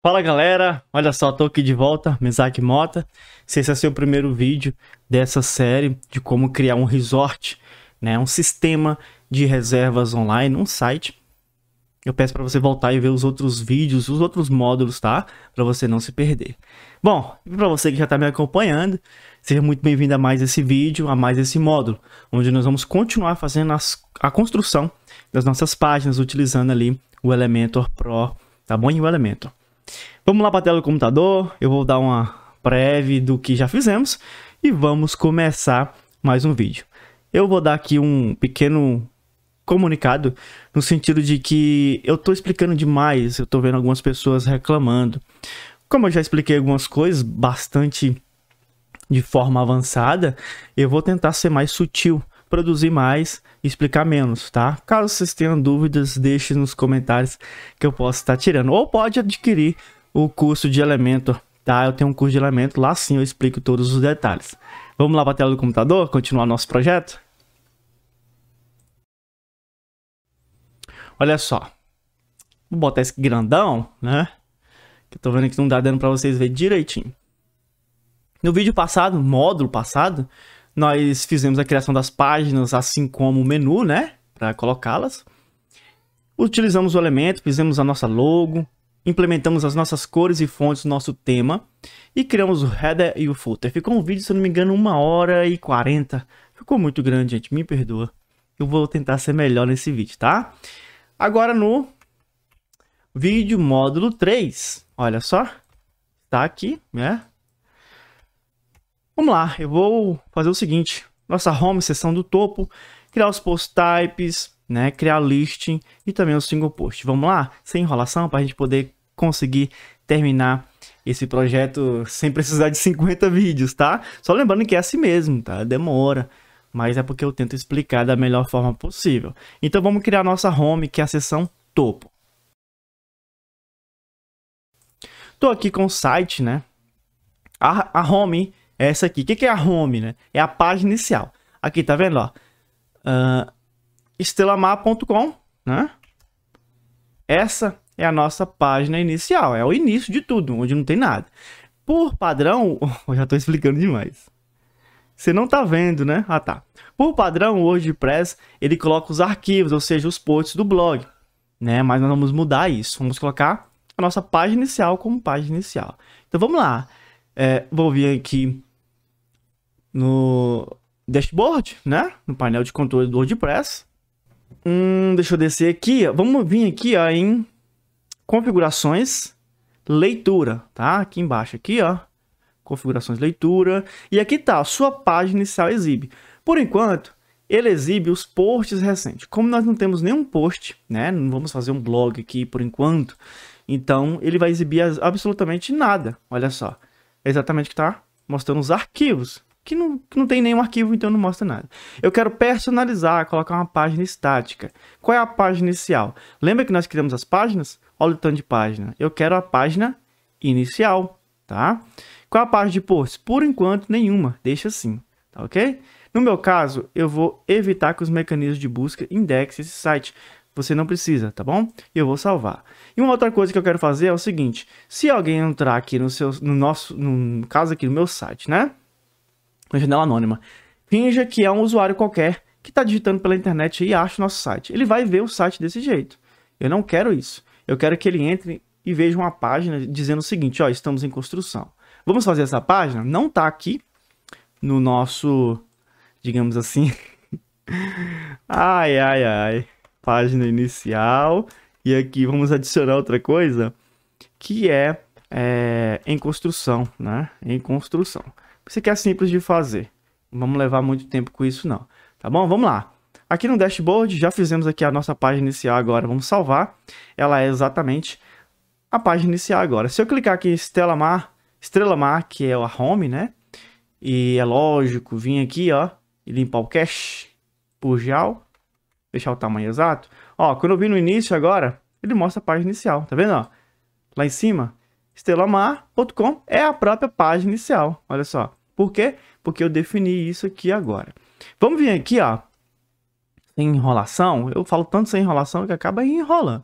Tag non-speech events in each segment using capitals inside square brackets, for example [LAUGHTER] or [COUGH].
Fala galera, olha só, tô aqui de volta, Mesak Mota. Se esse é seu primeiro vídeo dessa série de como criar um resort, né, um sistema de reservas online, um site, eu peço para você voltar e ver os outros vídeos, os outros módulos, tá? Para você não se perder. Bom, para você que já está me acompanhando, seja muito bem-vindo a mais esse vídeo, a mais esse módulo, onde nós vamos continuar fazendo as, a construção das nossas páginas utilizando ali o Elementor Pro, tá bom? E o Elementor. Vamos lá para a tela do computador, eu vou dar uma breve do que já fizemos e vamos começar mais um vídeo. Eu vou dar aqui um pequeno comunicado no sentido de que eu estou explicando demais, eu estou vendo algumas pessoas reclamando. Como eu já expliquei algumas coisas bastante de forma avançada, eu vou tentar ser mais sutil produzir mais e explicar menos, tá? Caso vocês tenham dúvidas, deixe nos comentários que eu posso estar tirando. Ou pode adquirir o curso de elemento, tá? Eu tenho um curso de elemento, lá sim eu explico todos os detalhes. Vamos lá para a tela do computador, continuar nosso projeto? Olha só. Vou botar esse grandão, né? Que eu tô vendo que não dá tá dando para vocês verem direitinho. No vídeo passado, módulo passado, nós fizemos a criação das páginas, assim como o menu, né? Para colocá-las. Utilizamos o elemento, fizemos a nossa logo, implementamos as nossas cores e fontes do nosso tema e criamos o header e o footer. Ficou um vídeo, se eu não me engano, uma hora e 40. Ficou muito grande, gente, me perdoa. Eu vou tentar ser melhor nesse vídeo, tá? Agora no vídeo módulo 3, olha só, tá aqui, né? Vamos lá, eu vou fazer o seguinte, nossa home, seção do topo, criar os post types, né, criar listing e também o single post. Vamos lá, sem enrolação, para a gente poder conseguir terminar esse projeto sem precisar de 50 [LAUGHS] vídeos, tá? Só lembrando que é assim mesmo, tá? Demora, mas é porque eu tento explicar da melhor forma possível. Então vamos criar nossa home, que é a seção topo. Tô aqui com o site, né? A, a home é essa aqui. O que é a home, né? É a página inicial. Aqui, tá vendo, ó? Uh, ah, estelamar.com, né? Essa é a nossa página inicial. É o início de tudo, onde não tem nada. Por padrão... [LAUGHS] Eu já tô explicando demais. Você não tá vendo, né? Ah, tá. Por padrão, o WordPress, ele coloca os arquivos, ou seja, os posts do blog, né? Mas nós vamos mudar isso. Vamos colocar a nossa página inicial como página inicial. Então, vamos lá. É, vou vir aqui no dashboard, né? No painel de controle do WordPress. Hum, deixa eu descer aqui. Vamos vir aqui ó, em configurações, leitura, tá? Aqui embaixo, aqui, ó. Configurações, leitura. E aqui tá, sua página inicial exibe. Por enquanto, ele exibe os posts recentes. Como nós não temos nenhum post, né? Não vamos fazer um blog aqui por enquanto. Então, ele vai exibir absolutamente nada. Olha só. É exatamente o que tá mostrando os arquivos que não, que não tem nenhum arquivo, então não mostra nada. Eu quero personalizar, colocar uma página estática. Qual é a página inicial? Lembra que nós criamos as páginas? Olha o tanto de página. Eu quero a página inicial, tá? Qual é a página de posts? Por enquanto, nenhuma. Deixa assim, tá ok? No meu caso, eu vou evitar que os mecanismos de busca indexem esse site. Você não precisa, tá bom? Eu vou salvar. E uma outra coisa que eu quero fazer é o seguinte. Se alguém entrar aqui no, seu, no nosso... No caso aqui, no meu site, né? uma janela anônima. Finja que é um usuário qualquer que está digitando pela internet e acha o nosso site. Ele vai ver o site desse jeito. Eu não quero isso. Eu quero que ele entre e veja uma página dizendo o seguinte: ó, estamos em construção. Vamos fazer essa página? Não está aqui no nosso, digamos assim. [LAUGHS] ai, ai, ai. Página inicial. E aqui vamos adicionar outra coisa que é, é em construção, né? Em construção. Isso aqui é simples de fazer. Não vamos levar muito tempo com isso não, tá bom? Vamos lá. Aqui no dashboard, já fizemos aqui a nossa página inicial agora, vamos salvar. Ela é exatamente a página inicial agora. Se eu clicar aqui em Estrela Mar, Estrela Mar, que é a home, né? E é lógico, vim aqui, ó, e limpar o cache, purgial, deixar o tamanho exato. Ó, quando eu vim no início agora, ele mostra a página inicial, tá vendo, ó? Lá em cima, estelamar.com é a própria página inicial, olha só. Por quê? Porque eu defini isso aqui agora. Vamos vir aqui, ó. Sem enrolação. Eu falo tanto sem enrolação que acaba enrolando.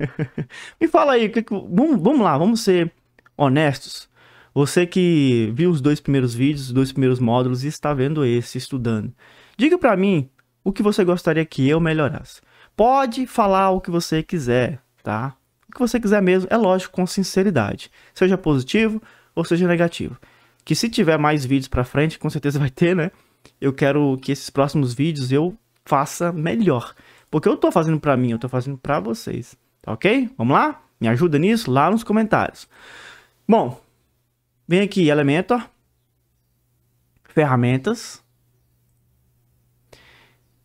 [LAUGHS] Me fala aí, que que... Vamos, vamos lá, vamos ser honestos. Você que viu os dois primeiros vídeos, os dois primeiros módulos e está vendo esse, estudando. Diga para mim o que você gostaria que eu melhorasse. Pode falar o que você quiser, tá? O que você quiser mesmo, é lógico, com sinceridade. Seja positivo ou seja negativo que se tiver mais vídeos para frente, com certeza vai ter, né? Eu quero que esses próximos vídeos eu faça melhor. Porque eu tô fazendo para mim, eu tô fazendo para vocês. Tá ok? Vamos lá? Me ajuda nisso lá nos comentários. Bom, vem aqui Elementor, ferramentas,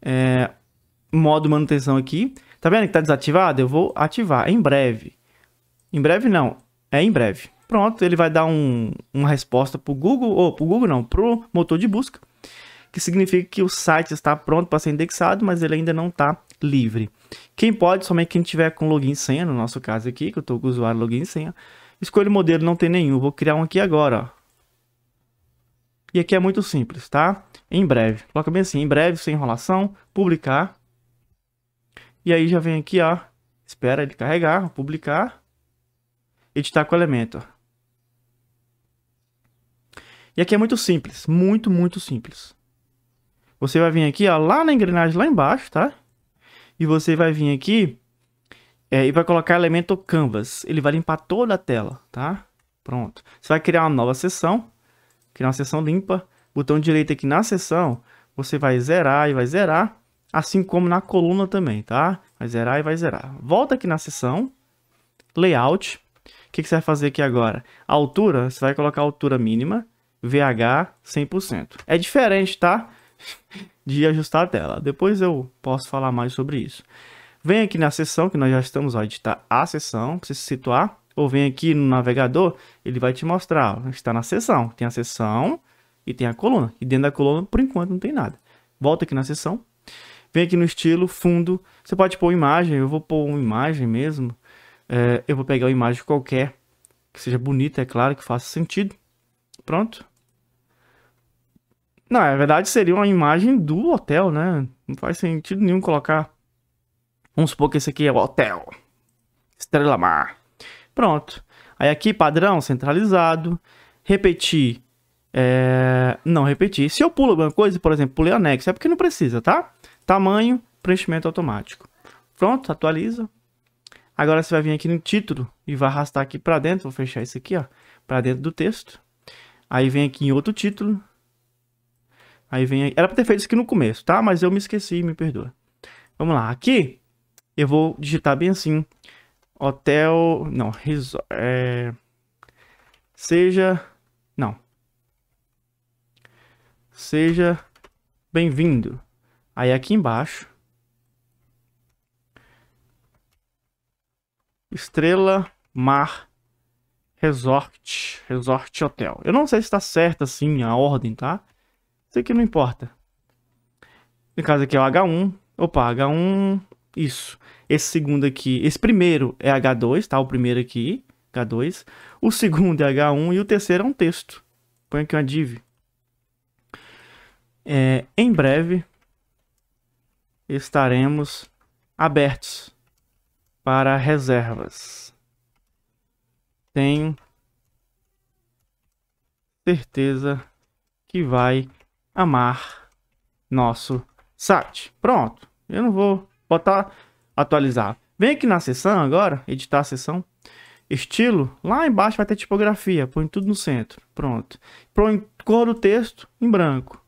é, modo manutenção aqui. Tá vendo que tá desativado? Eu vou ativar em breve. Em breve não, é em breve. Pronto, ele vai dar um, uma resposta para o Google, ou para o Google não, para o motor de busca, que significa que o site está pronto para ser indexado, mas ele ainda não está livre. Quem pode, somente quem tiver com login e senha, no nosso caso aqui, que eu estou com o usuário login e senha, escolha o modelo, não tem nenhum, vou criar um aqui agora. Ó. E aqui é muito simples, tá? Em breve, coloca bem assim, em breve, sem enrolação, publicar. E aí já vem aqui, ó, espera ele carregar, publicar, editar com elemento, ó. E aqui é muito simples, muito, muito simples. Você vai vir aqui, ó, lá na engrenagem lá embaixo, tá? E você vai vir aqui é, e vai colocar elemento canvas. Ele vai limpar toda a tela, tá? Pronto. Você vai criar uma nova sessão, criar uma sessão limpa. Botão direito aqui na sessão, você vai zerar e vai zerar, assim como na coluna também, tá? Vai zerar e vai zerar. Volta aqui na sessão, layout. O que, que você vai fazer aqui agora? A altura, você vai colocar a altura mínima VH 100%. É diferente, tá? [LAUGHS] De ajustar a tela. Depois eu posso falar mais sobre isso. Vem aqui na seção que nós já estamos, ó, editar a seção, para você se situar. Ou vem aqui no navegador, ele vai te mostrar, ó, está na seção. Tem a seção e tem a coluna. E dentro da coluna, por enquanto, não tem nada. Volta aqui na seção. Vem aqui no estilo, fundo. Você pode pôr imagem, eu vou pôr uma imagem mesmo. É, eu vou pegar uma imagem qualquer, que seja bonita, é claro, que faça sentido. Pronto. Não, na verdade seria uma imagem do hotel, né? Não faz sentido nenhum colocar. Vamos supor que esse aqui é o hotel. Estrela Mar. Pronto. Aí aqui, padrão, centralizado. Repetir. É... Não, repetir. Se eu pulo alguma coisa, por exemplo, pulei anexo, é porque não precisa, tá? Tamanho, preenchimento automático. Pronto, atualiza. Agora você vai vir aqui no título e vai arrastar aqui para dentro. Vou fechar isso aqui, ó. Para dentro do texto. Aí vem aqui em outro título Aí vem aí. Era pra ter feito isso aqui no começo, tá? Mas eu me esqueci, me perdoa. Vamos lá. Aqui, eu vou digitar bem assim. Hotel... Não, resort... É... Seja... Não. Seja bem-vindo. Aí aqui embaixo... Estrela Mar Resort, Resort Hotel. Eu não sei se está certa assim a ordem, tá? Isso aqui não importa. No caso aqui é o H1. Opa, H1. Isso. Esse segundo aqui. Esse primeiro é H2, tá? O primeiro aqui, H2. O segundo é H1 e o terceiro é um texto. Põe aqui uma div. É, em breve estaremos abertos para reservas. Tenho certeza que vai amar nosso site. Pronto, eu não vou botar atualizar. Vem aqui na sessão agora, editar a sessão. estilo, lá embaixo vai ter tipografia, põe tudo no centro, pronto. Põe cor do texto em branco,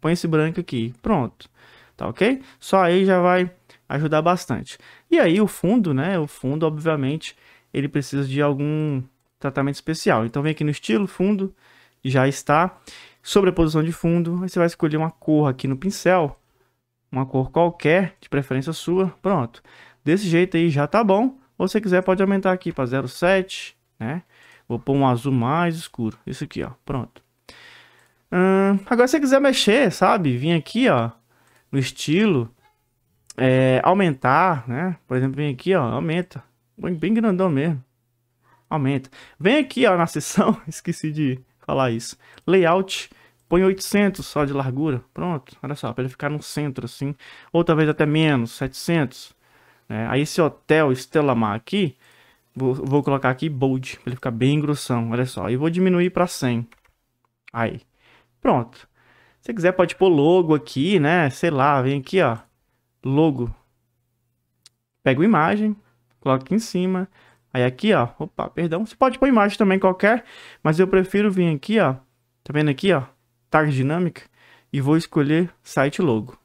põe esse branco aqui, pronto, tá ok? Só aí já vai ajudar bastante. E aí o fundo, né, o fundo obviamente ele precisa de algum tratamento especial. Então vem aqui no estilo, fundo, já está sobreposição de fundo, aí você vai escolher uma cor aqui no pincel, uma cor qualquer, de preferência sua, pronto. Desse jeito aí já tá bom, ou se quiser pode aumentar aqui para 0,7, né? Vou pôr um azul mais escuro, isso aqui, ó, pronto. Hum, agora se você quiser mexer, sabe, vem aqui, ó, no estilo, é, aumentar, né? Por exemplo, vem aqui, ó, aumenta, bem, bem grandão mesmo, aumenta. Vem aqui, ó, na [LAUGHS] seção, esqueci de falar isso. Layout, põe 800 só de largura, pronto, olha só, para ele ficar no centro assim, ou talvez até menos, 700. Né? Aí esse hotel Estela Mar aqui, vou, vou colocar aqui bold, para ele ficar bem grossão, olha só, e vou diminuir para 100. Aí, pronto. Se quiser pode pôr logo aqui, né, sei lá, vem aqui, ó, logo. pega a imagem, coloca aqui em cima, Aí aqui, ó, opa, perdão, você pode pôr imagem também qualquer, mas eu prefiro vir aqui, ó, tá vendo aqui, ó, tag dinâmica, e vou escolher site logo.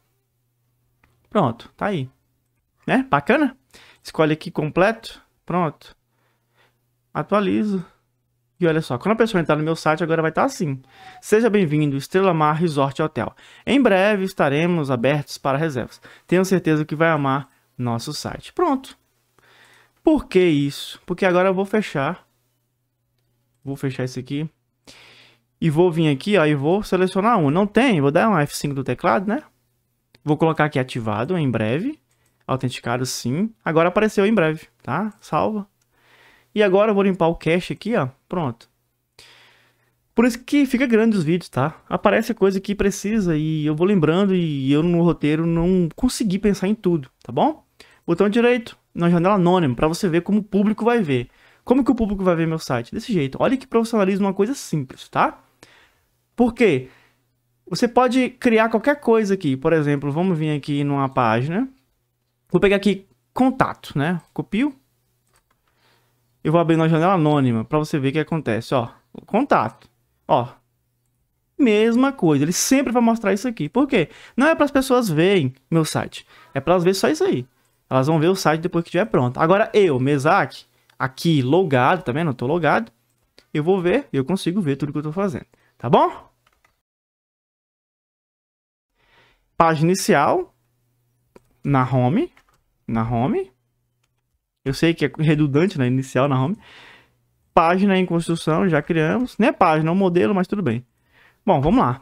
Pronto, tá aí. Né? Bacana? Escolhe aqui completo, pronto. Atualizo. E olha só, quando a pessoa entrar no meu site, agora vai estar tá assim. Seja bem-vindo, Estrela Mar Resort Hotel. Em breve estaremos abertos para reservas. Tenho certeza que vai amar nosso site. Pronto. Por que isso? Porque agora eu vou fechar. Vou fechar esse aqui. E vou vir aqui, ó, e vou selecionar um. Não tem, vou dar um F5 do teclado, né? Vou colocar aqui ativado em breve. Autenticado sim. Agora apareceu em breve, tá? Salva. E agora eu vou limpar o cache aqui, ó. Pronto. Por isso que fica grande os vídeos, tá? Aparece a coisa que precisa e eu vou lembrando e eu no roteiro não consegui pensar em tudo, tá bom? Botão direito, na janela anônima para você ver como o público vai ver. Como que o público vai ver meu site? Desse jeito. Olha que profissionalismo uma coisa simples, tá? Por quê? Você pode criar qualquer coisa aqui. Por exemplo, vamos vir aqui numa página. Vou pegar aqui contato, né? Copio. Eu vou abrir na janela anônima para você ver o que acontece, ó. Contato. Ó. Mesma coisa, ele sempre vai mostrar isso aqui. Por quê? Não é para as pessoas verem meu site. É para elas verem só isso aí. Elas vão ver o site depois que estiver pronto. Agora eu, Mesac, aqui logado, tá vendo? Eu tô logado. Eu vou ver, eu consigo ver tudo que eu tô fazendo, tá bom? Página inicial, na home, na home. Eu sei que é redundante, né? Inicial na home. Página em construção, já criamos. Não é página, é um modelo, mas tudo bem. Bom, vamos lá.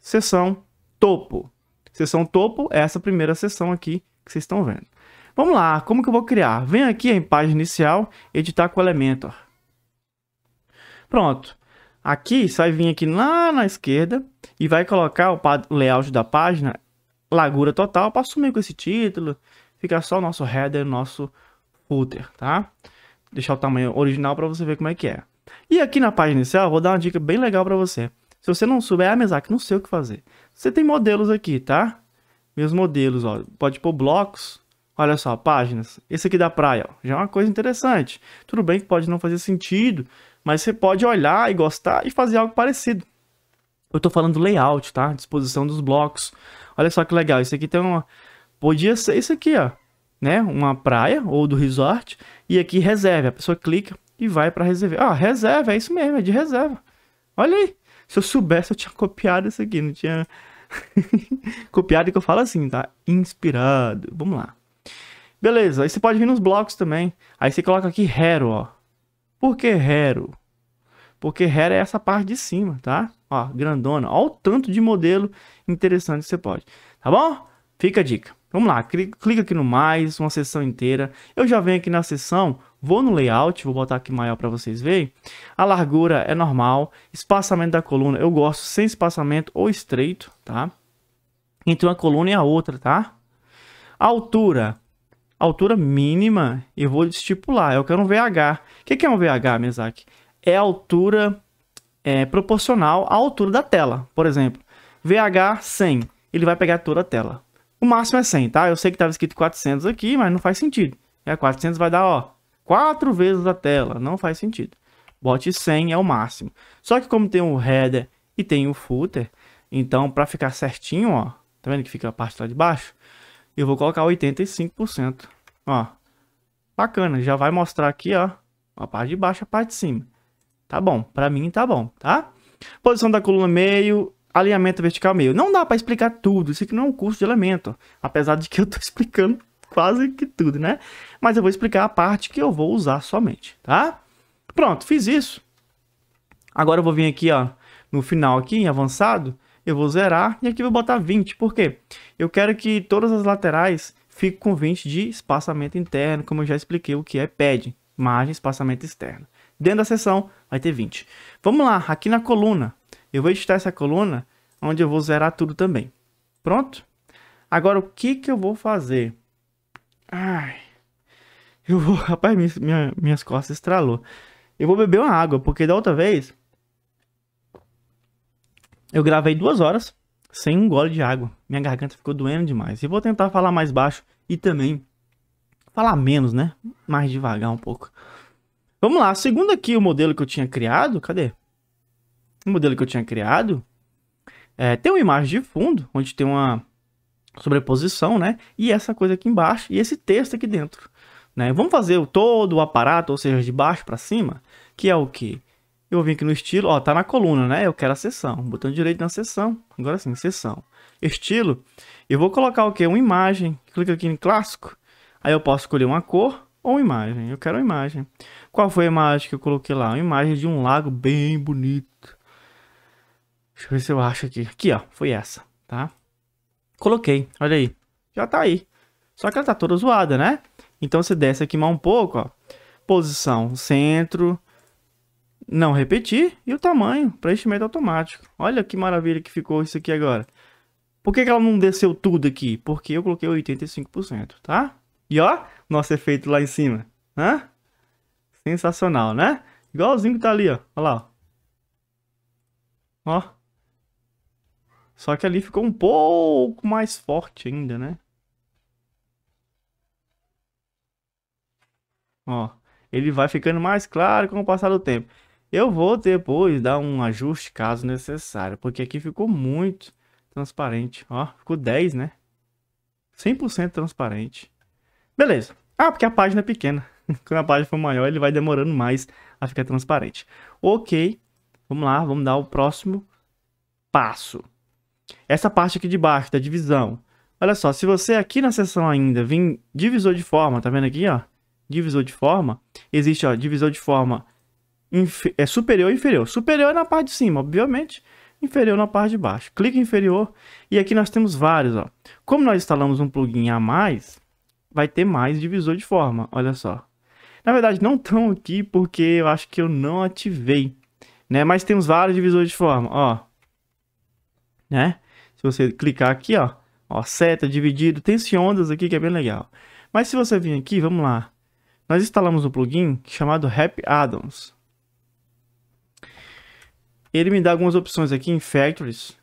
Sessão topo. Sessão topo é essa primeira sessão aqui que vocês estão vendo. Vamos lá, como que eu vou criar? Vem aqui em página inicial, editar com Elementor. Pronto. Aqui, você vai vir aqui lá na esquerda e vai colocar o layout da página, largura total, para sumir com esse título. Fica só o nosso header, nosso footer, tá? Deixar o tamanho original para você ver como é que é. E aqui na página inicial, vou dar uma dica bem legal para você. Se você não souber, é a mesa que não sei o que fazer. Você tem modelos aqui, tá? Meus modelos, ó, pode pôr blocos, Olha só, páginas. Esse aqui da praia, ó, já é uma coisa interessante. Tudo bem que pode não fazer sentido, mas você pode olhar e gostar e fazer algo parecido. Eu estou falando layout, tá? Disposição dos blocos. Olha só que legal, isso aqui tem uma... Podia ser isso aqui, ó, né? Uma praia ou do resort e aqui reserva. A pessoa clica e vai para reserva. Ah, reserva, é isso mesmo, é de reserva. Olha aí. Se eu soubesse, eu tinha [LAUGHS] copiado isso aqui, não tinha... [LAUGHS] copiado que eu falo assim, tá? Inspirado. Vamos lá. Beleza, aí você pode vir nos blocos também. Aí você coloca aqui Hero, ó. Por que Hero? Porque Hero é essa parte de cima, tá? Ó, grandona. Ó o tanto de modelo interessante que você pode. Tá bom? Fica a dica. Vamos lá, clica aqui no mais, uma seção inteira. Eu já venho aqui na seção, vou no layout, vou botar aqui maior para vocês verem. A largura é normal, espaçamento da coluna, eu gosto sem espaçamento ou estreito, tá? Entre uma coluna e a outra, tá? altura, altura mínima e vou estipular. Eu quero um VH. O que é um VH, Mesac? É a altura é, proporcional à altura da tela. Por exemplo, VH 100, ele vai pegar toda a tela. O máximo é 100, tá? Eu sei que estava escrito 400 aqui, mas não faz sentido. É 400 vai dar, ó, 4 vezes a tela. Não faz sentido. Bote 100 é o máximo. Só que como tem o header e tem o footer, então para ficar certinho, ó, tá vendo que fica a parte lá de baixo? Eu vou colocar 85%. Ó. Bacana, já vai mostrar aqui, ó. A parte de baixo, a parte de cima. Tá bom, pra mim tá bom, tá? Posição da coluna meio, alinhamento vertical meio. Não dá pra explicar tudo, isso aqui não é um curso de elemento. Apesar de que eu tô [LAUGHS] explicando quase que tudo, né? Mas eu vou explicar a parte que eu vou usar somente, tá? Pronto, fiz isso. Agora eu vou vir aqui, ó, no final aqui, em avançado, eu vou zerar e aqui vou botar 20. Por quê? Eu quero que todas as laterais fiquem com 20 de espaçamento interno, como eu já expliquei o que é pad, margem, espaçamento externo. Dentro da seção vai ter 20. Vamos lá, aqui na coluna. Eu vou editar essa coluna, onde eu vou zerar tudo também. Pronto? Agora, o que, que eu vou fazer? Ai, eu vou... [LAUGHS] Rapaz, minha, minhas costas estralou. Eu vou beber uma água, porque da outra vez eu gravei duas horas sem um gole de água. Minha garganta ficou doendo demais. E vou tentar falar mais baixo e também falar menos, né? Mais devagar um pouco. Vamos lá, segundo aqui o modelo que eu tinha criado, cadê? O modelo que eu tinha criado é, tem uma imagem de fundo, onde tem uma sobreposição, né? E essa coisa aqui embaixo e esse texto aqui dentro. Né? Vamos fazer o todo o aparato, ou seja, de baixo para cima, que é o que? Eu vou vir aqui no estilo, ó, tá na coluna, né? Eu quero a seção. Botão direito na seção. Agora sim, seção. Estilo. Eu vou colocar o quê? Uma imagem. Clico aqui em clássico. Aí eu posso escolher uma cor ou uma imagem. Eu quero uma imagem. Qual foi a imagem que eu coloquei lá? Uma imagem de um lago bem bonito. Deixa eu ver se eu acho aqui. Aqui, ó. Foi essa, tá? Coloquei. Olha aí. Já tá aí. Só que ela tá toda zoada, né? Então você desce aqui mais um pouco, ó. Posição, centro não repetir e o tamanho, preenchimento automático. Olha que maravilha que ficou isso aqui agora. Por que, que ela não desceu tudo aqui? Porque eu coloquei 85%, tá? E ó, nosso efeito lá em cima. Hã? Sensacional, né? Igualzinho que tá ali, ó. Olha lá, ó. ó. Só que ali ficou um pouco mais forte ainda, né? Ó. Ele vai ficando mais claro com o passar do tempo. Eu vou depois dar um ajuste caso necessário, porque aqui ficou muito transparente. Ó, ficou 10, né? 100% transparente. Beleza. Ah, porque a página é pequena. [LAUGHS] Quando a página for maior, ele vai demorando mais a ficar transparente. Ok, vamos lá, vamos dar o próximo passo. Essa parte aqui de baixo da divisão. Olha só, se você aqui na seção ainda vir divisor de forma, tá vendo aqui, ó? Divisor de forma, existe, ó, divisor de forma é superior e inferior. Superior é na parte de cima, obviamente, inferior na parte de baixo. Clique inferior e aqui nós temos vários, ó. Como nós instalamos um plugin a mais, vai ter mais divisor de forma, olha só. Na verdade, não estão aqui porque eu acho que eu não ativei, né? Mas temos vários divisores de forma, ó. Né? Se você clicar aqui, ó, ó, seta, dividido, tem esse ondas aqui que é bem legal. Mas se você vir aqui, vamos lá. Nós instalamos um plugin chamado Rap Addons. Ele me dá algumas opções aqui em Factories.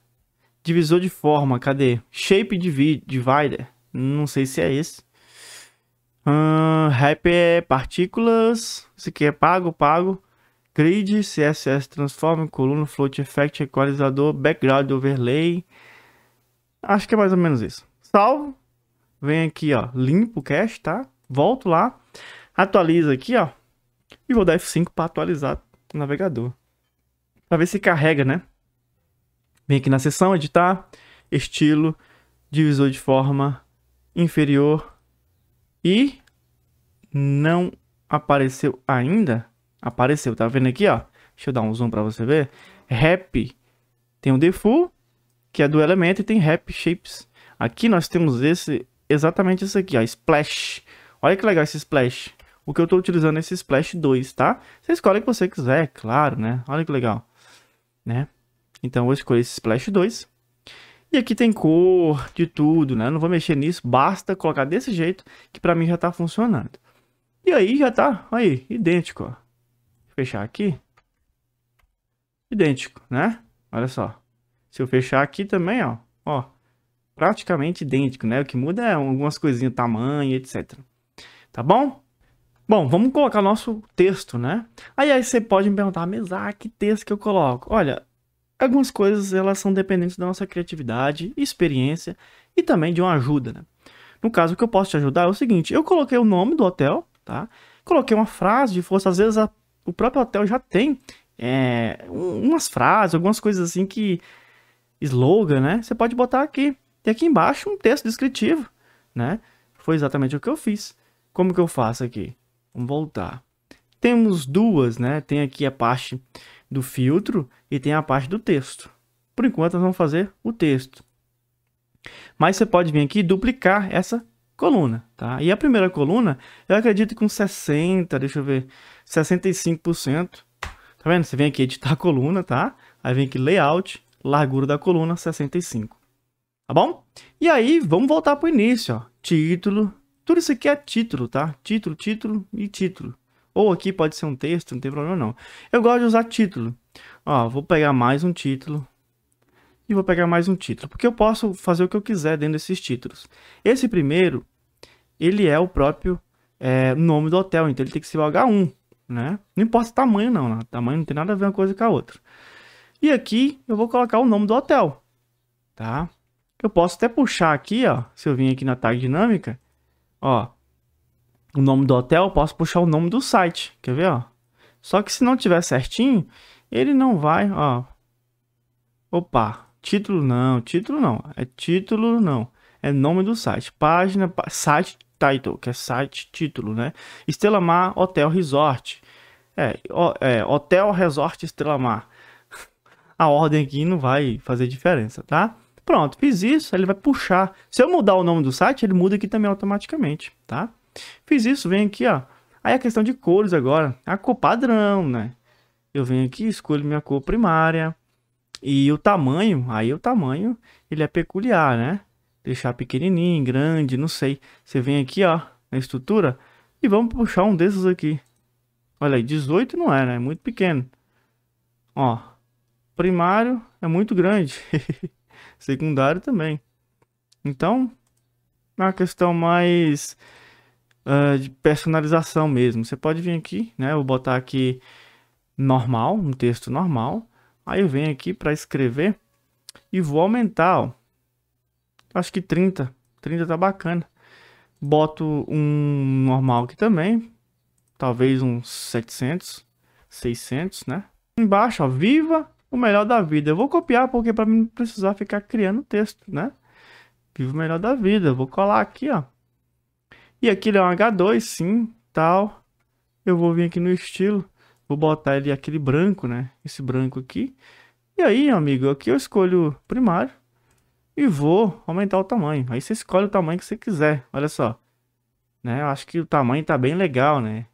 Divisor de forma, cadê? Shape Divider, não sei se é esse. Hum, é partículas, isso aqui é pago, pago. Grid, CSS Transform, coluna, float effect, equalizador, background overlay. Acho que é mais ou menos isso. Salvo. Vem aqui, ó, limpo o cache, tá? Volto lá. Atualiza aqui, ó. E vou dar F5 para atualizar o navegador para ver se carrega, né? Vem aqui na seção, editar, estilo, divisor de forma inferior e não apareceu ainda. Apareceu, tá vendo aqui, ó? Deixa eu dar um zoom para você ver. Rap tem o default, que é do elemento, e tem rap shapes. Aqui nós temos esse exatamente isso aqui, ó, splash. Olha que legal esse splash. O que eu estou utilizando é esse splash 2, tá? Você escolhe o que você quiser, é claro, né? Olha que legal né? Então eu escolhi esse Splash 2. E aqui tem cor de tudo, né? Eu não vou mexer nisso, basta colocar desse jeito que para mim já tá funcionando. E aí já tá, aí, idêntico, ó. Fechar aqui. Idêntico, né? Olha só. Se eu fechar aqui também, ó, ó, praticamente idêntico, né? O que muda é algumas coisinhas, tamanho, etc. Tá bom? Bom, vamos colocar nosso texto, né? Aí, aí você pode me perguntar, mas ah, que texto que eu coloco? Olha, algumas coisas elas são dependentes da nossa criatividade, experiência e também de uma ajuda, né? No caso, o que eu posso te ajudar é o seguinte, eu coloquei o nome do hotel, tá? Coloquei uma frase de força, às vezes a, o próprio hotel já tem é, umas frases, algumas coisas assim que... Slogan, né? Você pode botar aqui. E aqui embaixo um texto descritivo, né? Foi exatamente o que eu fiz. Como que eu faço aqui? Vamos voltar. Temos duas, né? Tem aqui a parte do filtro e tem a parte do texto. Por enquanto, nós vamos fazer o texto. Mas você pode vir aqui e duplicar essa coluna, tá? E a primeira coluna, eu acredito que com 60, deixa eu ver, 65%. Tá vendo? Você vem aqui editar a coluna, tá? Aí vem aqui layout, largura da coluna, 65. Tá bom? E aí, vamos voltar para o início, ó. Título, tudo isso aqui é título, tá? Título, título e título. Ou aqui pode ser um texto, não tem problema não. Eu gosto de usar título. Ó, vou pegar mais um título. E vou pegar mais um título, porque eu posso fazer o que eu quiser dentro desses títulos. Esse primeiro, ele é o próprio é, nome do hotel, então ele tem que ser o H1, né? Não importa o tamanho não, né? tamanho não tem nada a ver uma coisa com a outra. E aqui eu vou colocar o nome do hotel, tá? Eu posso até puxar aqui, ó, se eu vim aqui na tag dinâmica, Ó, o nome do hotel, eu posso puxar o nome do site. Quer ver, ó? Só que se não tiver certinho, ele não vai, ó. Opa, título não, título não. É título não. É nome do site. Página, site title, que é site título, né? Estrela Mar Hotel Resort. É, é Hotel Resort Estrela Mar. [LAUGHS] A ordem aqui não vai fazer diferença, tá? Pronto, fiz isso, ele vai puxar. Se eu mudar o nome do site, ele muda aqui também automaticamente, tá? Fiz isso, vem aqui, ó. Aí a questão de cores agora, a cor padrão, né? Eu venho aqui, escolho minha cor primária. E o tamanho, aí o tamanho, ele é peculiar, né? Deixar pequenininho, grande, não sei. Você vem aqui, ó, na estrutura, e vamos puxar um desses aqui. Olha aí, 18 não é, né? É muito pequeno. Ó, primário é muito grande. [LAUGHS] secundário também. Então, é uma questão mais uh, de personalização mesmo. Você pode vir aqui, né? vou botar aqui normal, um texto normal. Aí eu venho aqui para escrever e vou aumentar, ó. Acho que 30. 30 tá bacana. Boto um normal aqui também. Talvez uns 700, 600, né? Embaixo, ó, viva o melhor da vida. Eu vou copiar porque para mim não precisar ficar criando texto, né? Vivo o melhor da vida. Eu vou colar aqui, ó. E aqui ele é um H2, sim, tal. Eu vou vir aqui no estilo. Vou botar ele aquele branco, né? Esse branco aqui. E aí, amigo, aqui eu escolho primário. E vou aumentar o tamanho. Aí você escolhe o tamanho que você quiser. Olha só. Né? Eu acho que o tamanho tá bem legal, né?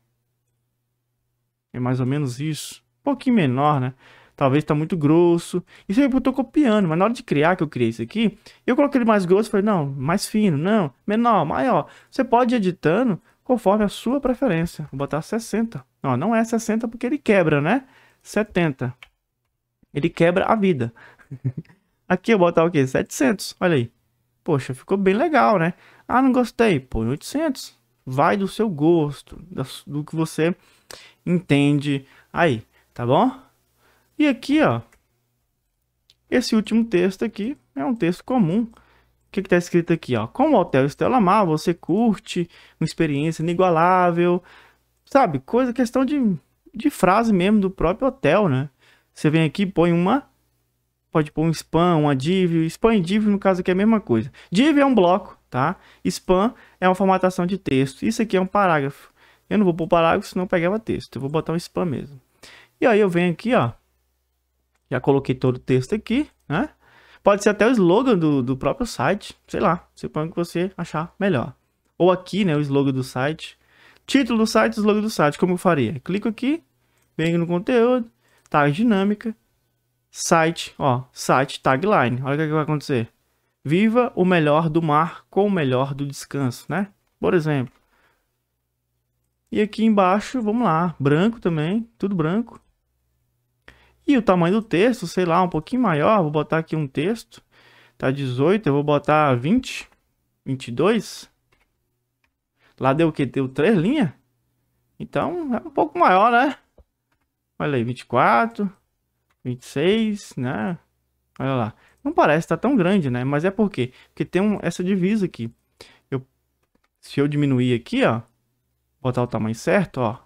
É mais ou menos isso. Um pouquinho menor, né? talvez tá muito grosso. Isso eu tô copiando, mas na hora de criar, que eu criei isso aqui, eu coloquei ele mais grosso, falei, não, mais fino, não, menor, maior. Você pode ir editando conforme a sua preferência. Vou botar 60. Não, não é 60 porque ele quebra, né? 70. Ele quebra a vida. [LAUGHS] aqui eu botar o quê? 700, olha aí. Poxa, ficou bem legal, né? Ah, não gostei. Põe 800. Vai do seu gosto, do que você entende aí, tá bom? E aqui, ó, esse último texto aqui é um texto comum. O que está escrito aqui? Ó? Como Hotel Estela Mar, você curte uma experiência inigualável, sabe? Coisa, questão de, de frase mesmo do próprio hotel, né? Você vem aqui põe uma. Pode pôr um spam, uma div. Spam e div, no caso aqui, é a mesma coisa. Div é um bloco, tá? Spam é uma formatação de texto. Isso aqui é um parágrafo. Eu não vou pôr parágrafo, senão pegava texto. Eu vou botar um spam mesmo. E aí eu venho aqui, ó. Já coloquei todo o texto aqui, né? Pode ser até o slogan do, do próprio site, sei lá, você põe o que você achar melhor. Ou aqui, né, o slogan do site. Título do site, slogan do site, como eu faria? Clico aqui, venho no conteúdo, tag dinâmica, site, ó, site tagline. Olha o que, é que vai acontecer. Viva o melhor do mar com o melhor do descanso, né? Por exemplo. E aqui embaixo, vamos lá, branco também, tudo branco. E o tamanho do texto, sei lá, um pouquinho maior, vou botar aqui um texto, tá 18, eu vou botar 20, 22. Lá deu o que? Deu três linhas? Então, é um pouco maior, né? Olha aí, 24, 26, né? Olha lá. Não parece tá tão grande, né? Mas é por quê? Porque tem um, essa divisa aqui. Eu, se eu diminuir aqui, ó, botar o tamanho certo, ó,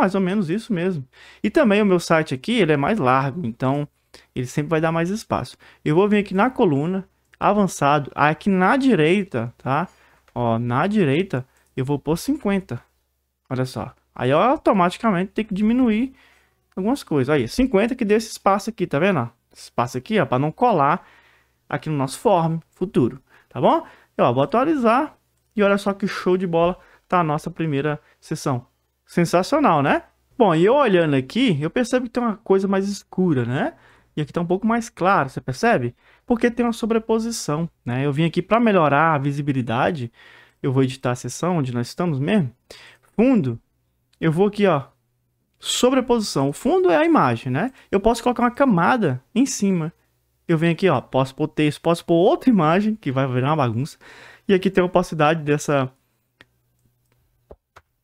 mais ou menos isso mesmo. E também o meu site aqui, ele é mais largo, então ele sempre vai dar mais espaço. Eu vou vir aqui na coluna, avançado, aqui na direita, tá? Ó, na direita, eu vou por 50. Olha só. Aí eu automaticamente tem que diminuir algumas coisas. Aí, 50 que deu esse espaço aqui, tá vendo? espaço aqui, ó, para não colar aqui no nosso form futuro, tá bom? Eu ó, vou atualizar e olha só que show de bola tá a nossa primeira sessão. Sensacional, né? Bom, e eu olhando aqui, eu percebo que tem uma coisa mais escura, né? E aqui tá um pouco mais claro, você percebe? Porque tem uma sobreposição, né? Eu vim aqui para melhorar a visibilidade, eu vou editar a seção onde nós estamos mesmo. Fundo, eu vou aqui, ó, sobreposição. O fundo é a imagem, né? Eu posso colocar uma camada em cima. Eu venho aqui, ó, posso pôr texto, posso pôr outra imagem, que vai virar uma bagunça. E aqui tem a opacidade dessa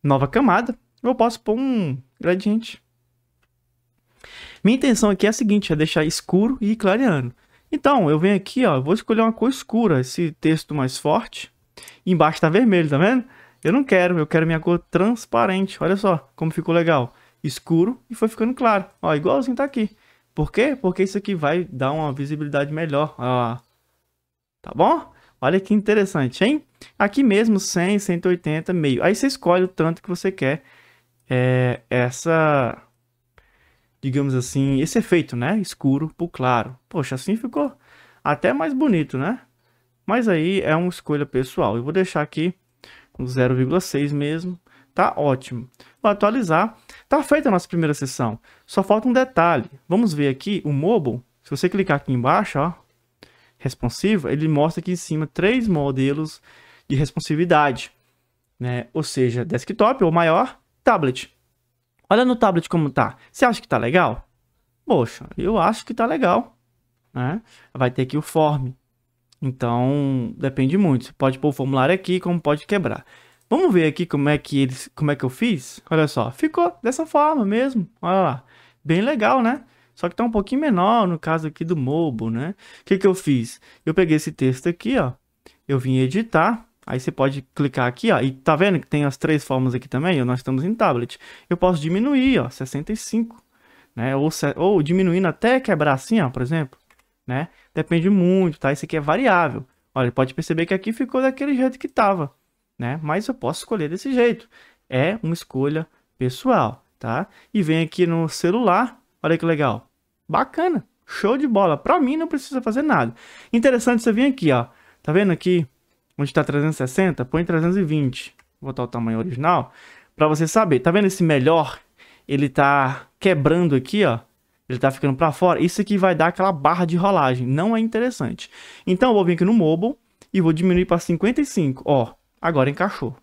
nova camada eu posso pôr um gradiente. Minha intenção aqui é a seguinte, é deixar escuro e clareando. Então, eu venho aqui, ó, vou escolher uma cor escura, esse texto mais forte. Embaixo tá vermelho, tá vendo? Eu não quero, eu quero minha cor transparente. Olha só como ficou legal. Escuro e foi ficando claro. Ó, igualzinho tá aqui. Por quê? Porque isso aqui vai dar uma visibilidade melhor. Ó. Tá bom? Olha que interessante, hein? Aqui mesmo, 100, 180, meio. Aí você escolhe o tanto que você quer é essa digamos assim, esse efeito, né? Escuro pro claro. Poxa, assim ficou até mais bonito, né? Mas aí é uma escolha pessoal. Eu vou deixar aqui 0,6 mesmo. Tá ótimo. Vou atualizar. Tá feita a nossa primeira sessão. Só falta um detalhe. Vamos ver aqui o mobile. Se você clicar aqui embaixo, ó, responsiva, ele mostra aqui em cima três modelos de responsividade, né? Ou seja, desktop ou maior, tablet. Olha no tablet como tá. Você acha que tá legal? Poxa, eu acho que tá legal. Né? Vai ter aqui o form. Então, depende muito. Você pode pôr o formulário aqui, como pode quebrar. Vamos ver aqui como é que eles, como é que eu fiz? Olha só, ficou dessa forma mesmo. Olha lá. Bem legal, né? Só que tá um pouquinho menor no caso aqui do Mobo, né? O que que eu fiz? Eu peguei esse texto aqui, ó. Eu vim editar Aí você pode clicar aqui, ó, e tá vendo que tem as três formas aqui também? Nós estamos em tablet. Eu posso diminuir, ó, 65, né? Ou, ou diminuindo até quebrar assim, ó, por exemplo, né? Depende muito, tá? Isso aqui é variável. Olha, pode perceber que aqui ficou daquele jeito que tava, né? Mas eu posso escolher desse jeito. É uma escolha pessoal, tá? E vem aqui no celular, olha que legal. Bacana, show de bola. Pra mim não precisa fazer nada. Interessante você vir aqui, ó. Tá vendo aqui? onde está 360, põe 320. Vou botar o tamanho original para você saber. Tá vendo esse melhor? Ele tá quebrando aqui, ó. Ele tá ficando para fora. Isso aqui vai dar aquela barra de rolagem. Não é interessante. Então eu vou vir aqui no mobile e vou diminuir para 55. Ó, agora encaixou.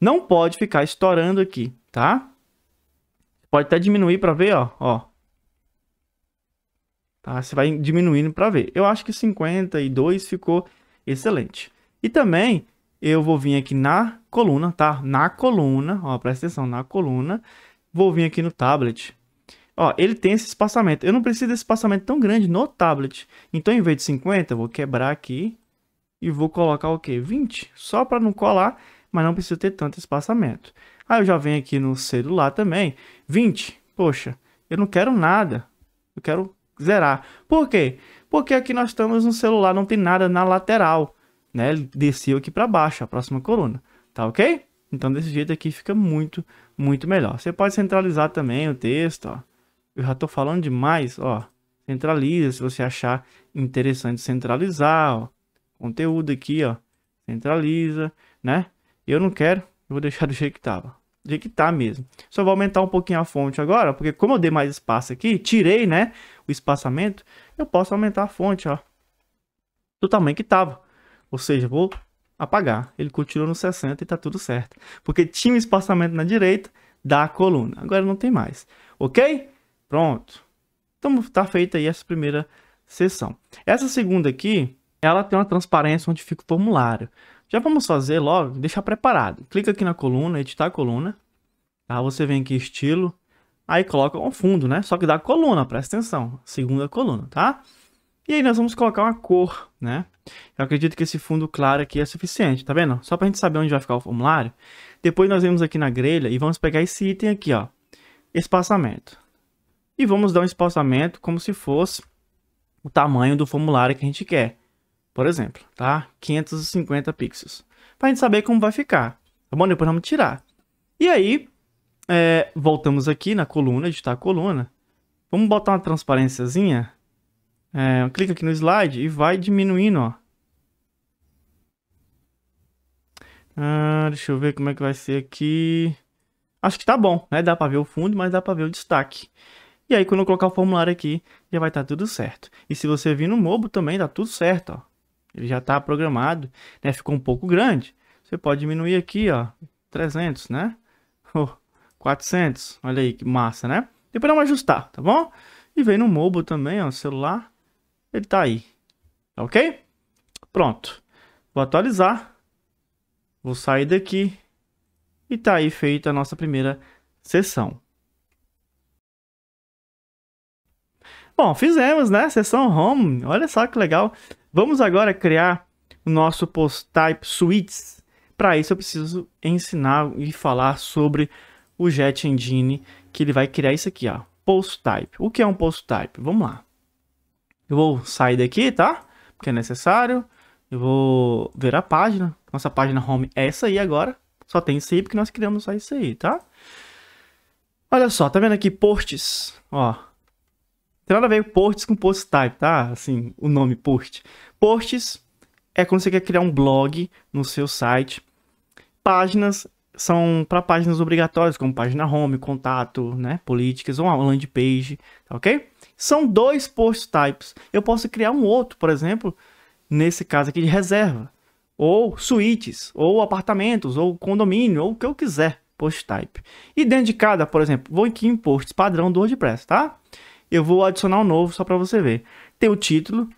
Não pode ficar estourando aqui, tá? Pode até diminuir para ver, ó, ó. Tá? Você vai diminuindo para ver. Eu acho que 52 ficou excelente. E também eu vou vir aqui na coluna, tá? Na coluna, ó, presta atenção, na coluna. Vou vir aqui no tablet. Ó, ele tem esse espaçamento. Eu não preciso desse espaçamento tão grande no tablet. Então, em vez de 50, eu vou quebrar aqui e vou colocar o quê? 20, só para não colar, mas não preciso ter tanto espaçamento. Aí eu já venho aqui no celular também, 20. Poxa, eu não quero nada. Eu quero zerar. Por quê? Porque aqui nós estamos no celular, não tem nada na lateral né? Ele desceu aqui para baixo, a próxima coluna, tá ok? Então desse jeito aqui fica muito, muito melhor. Você pode centralizar também o texto, ó. Eu já tô falando demais, ó. Centraliza se você achar interessante centralizar, ó. Conteúdo aqui, ó. Centraliza, né? Eu não quero, eu vou deixar do jeito que tava. Do jeito que tá mesmo. Só vou aumentar um pouquinho a fonte agora, porque como eu dei mais espaço aqui, tirei, né, o espaçamento, eu posso aumentar a fonte, ó. Do tamanho que tava. Ou seja, vou apagar. Ele continua no 60 e está tudo certo. Porque tinha um espaçamento na direita da coluna. Agora não tem mais. Ok? Pronto. Então está feita aí essa primeira sessão. Essa segunda aqui, ela tem uma transparência onde fica o formulário. Já vamos fazer logo, deixar preparado. Clica aqui na coluna, editar a coluna. Tá? Você vem aqui estilo, aí coloca um fundo, né? Só que da coluna, presta atenção. Segunda coluna, tá? E aí nós vamos colocar uma cor, né? Eu acredito que esse fundo claro aqui é suficiente, tá vendo? Só para a gente saber onde vai ficar o formulário. Depois nós vamos aqui na grelha e vamos pegar esse item aqui, ó. Espaçamento. E vamos dar um espaçamento como se fosse o tamanho do formulário que a gente quer. Por exemplo, tá? 550 pixels. Para a gente saber como vai ficar. Tá bom? Depois vamos tirar. E aí, é, voltamos aqui na coluna, editar a coluna. Vamos botar uma transparênciazinha é, clica aqui no slide e vai diminuindo, ó. Ah, deixa eu ver como é que vai ser aqui. Acho que tá bom, né? Dá pra ver o fundo, mas dá pra ver o destaque. E aí, quando eu colocar o formulário aqui, já vai estar tá tudo certo. E se você vir no Mobo também, dá tá tudo certo, ó. Ele já tá programado, né? Ficou um pouco grande. Você pode diminuir aqui, ó. 300, né? [LAUGHS] Oh, 400. Olha aí que massa, né? Depois vamos ajustar, tá bom? E vem no mobile também, ó, celular ele tá aí. Ok? Pronto. Vou atualizar. Vou sair daqui. E tá aí feita a nossa primeira sessão. Bom, fizemos, né? Sessão home. Olha só que legal. Vamos agora criar o nosso post type suites. Para isso eu preciso ensinar e falar sobre o Jet Engine que ele vai criar isso aqui, ó. Post type. O que é um post type? Vamos lá. Eu vou sair daqui, tá? Porque é necessário. Eu vou ver a página. Nossa página home é essa aí agora. Só tem isso aí porque nós criamos só isso aí, tá? Olha só, tá vendo aqui posts? Ó. Tem nada a ver posts com post type, tá? Assim, o nome post. Posts é quando você quer criar um blog no seu site. Páginas são para páginas obrigatórias, como página home, contato, né, políticas ou uma landing page, tá ok? São dois post types. Eu posso criar um outro, por exemplo, nesse caso aqui de reserva, ou suítes, ou apartamentos, ou condomínio, ou o que eu quiser, post type. E dentro de cada, por exemplo, vou aqui em posts padrão do WordPress, tá? Eu vou adicionar um novo só para você ver. Tem o título,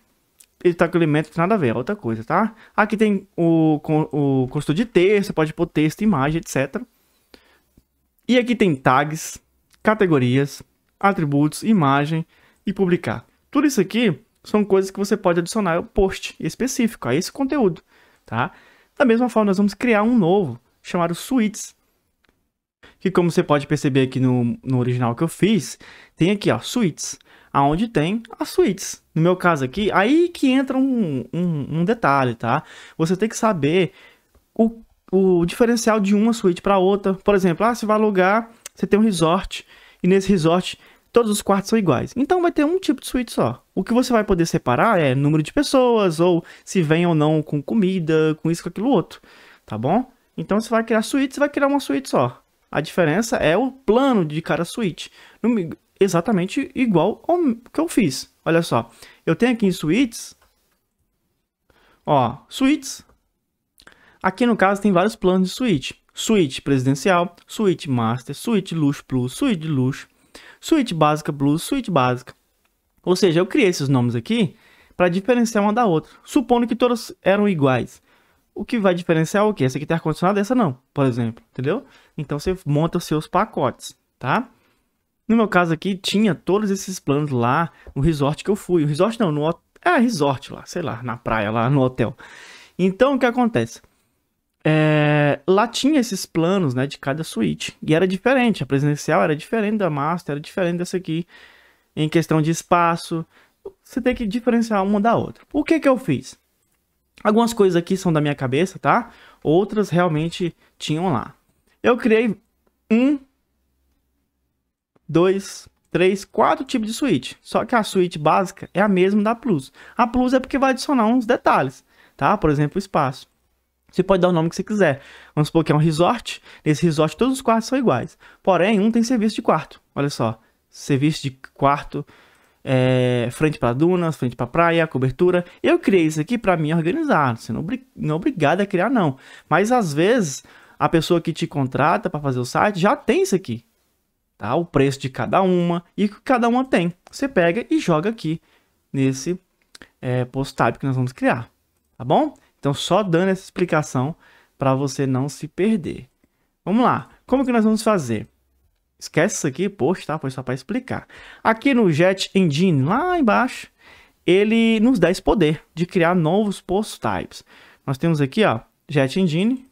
ele tá com elementos nada a ver, é outra coisa, tá? Aqui tem o, o construtor de texto, pode pôr texto, imagem, etc. E aqui tem tags, categorias, atributos, imagem e publicar. Tudo isso aqui são coisas que você pode adicionar ao post específico, a esse conteúdo, tá? Da mesma forma, nós vamos criar um novo, chamado Suites. Que como você pode perceber aqui no, no original que eu fiz, tem aqui, ó, Suites aonde tem as suítes. No meu caso aqui, aí que entra um, um, um detalhe, tá? Você tem que saber o, o diferencial de uma suíte para outra. Por exemplo, ah, você vai alugar, você tem um resort, e nesse resort todos os quartos são iguais. Então vai ter um tipo de suíte só. O que você vai poder separar é número de pessoas, ou se vem ou não com comida, com isso, com aquilo outro, tá bom? Então você vai criar suíte, você vai criar uma suíte só. A diferença é o plano de cada suíte exatamente igual ao que eu fiz. Olha só, eu tenho aqui em suítes, ó, suítes. Aqui no caso tem vários planos de suíte. Suíte presidencial, suíte master, suíte luxo plus, suíte luxo, suíte básica plus, suíte básica. Ou seja, eu criei esses nomes aqui para diferenciar uma da outra, supondo que todas eram iguais. O que vai diferenciar é o que? Essa aqui tem ar-condicionado, essa não, por exemplo, entendeu? Então você monta os seus pacotes, tá? No meu caso aqui, tinha todos esses planos lá no resort que eu fui. O resort não, no é, resort lá, sei lá, na praia, lá no hotel. Então, o que acontece? É, lá tinha esses planos, né, de cada suíte. E era diferente, a presidencial era diferente da master, era diferente dessa aqui. Em questão de espaço, você tem que diferenciar uma da outra. O que que eu fiz? Algumas coisas aqui são da minha cabeça, tá? Outras realmente tinham lá. Eu criei um dois, três, quatro tipos de suíte. Só que a suíte básica é a mesma da Plus. A Plus é porque vai adicionar uns detalhes, tá? Por exemplo, o espaço. Você pode dar o nome que você quiser. Vamos supor que é um resort. Nesse resort, todos os quartos são iguais. Porém, um tem serviço de quarto. Olha só. Serviço de quarto, é, frente para dunas, frente para praia, cobertura. Eu criei isso aqui para me organizar. Você não, não é obrigado a criar, não. Mas às vezes, a pessoa que te contrata para fazer o site já tem isso aqui tá? O preço de cada uma e que cada uma tem. Você pega e joga aqui nesse é, post type que nós vamos criar, tá bom? Então, só dando essa explicação para você não se perder. Vamos lá, como que nós vamos fazer? Esquece isso aqui, post, tá? Foi só para explicar. Aqui no Jet Engine, lá embaixo, ele nos dá esse poder de criar novos post types. Nós temos aqui, ó, Jet Engine,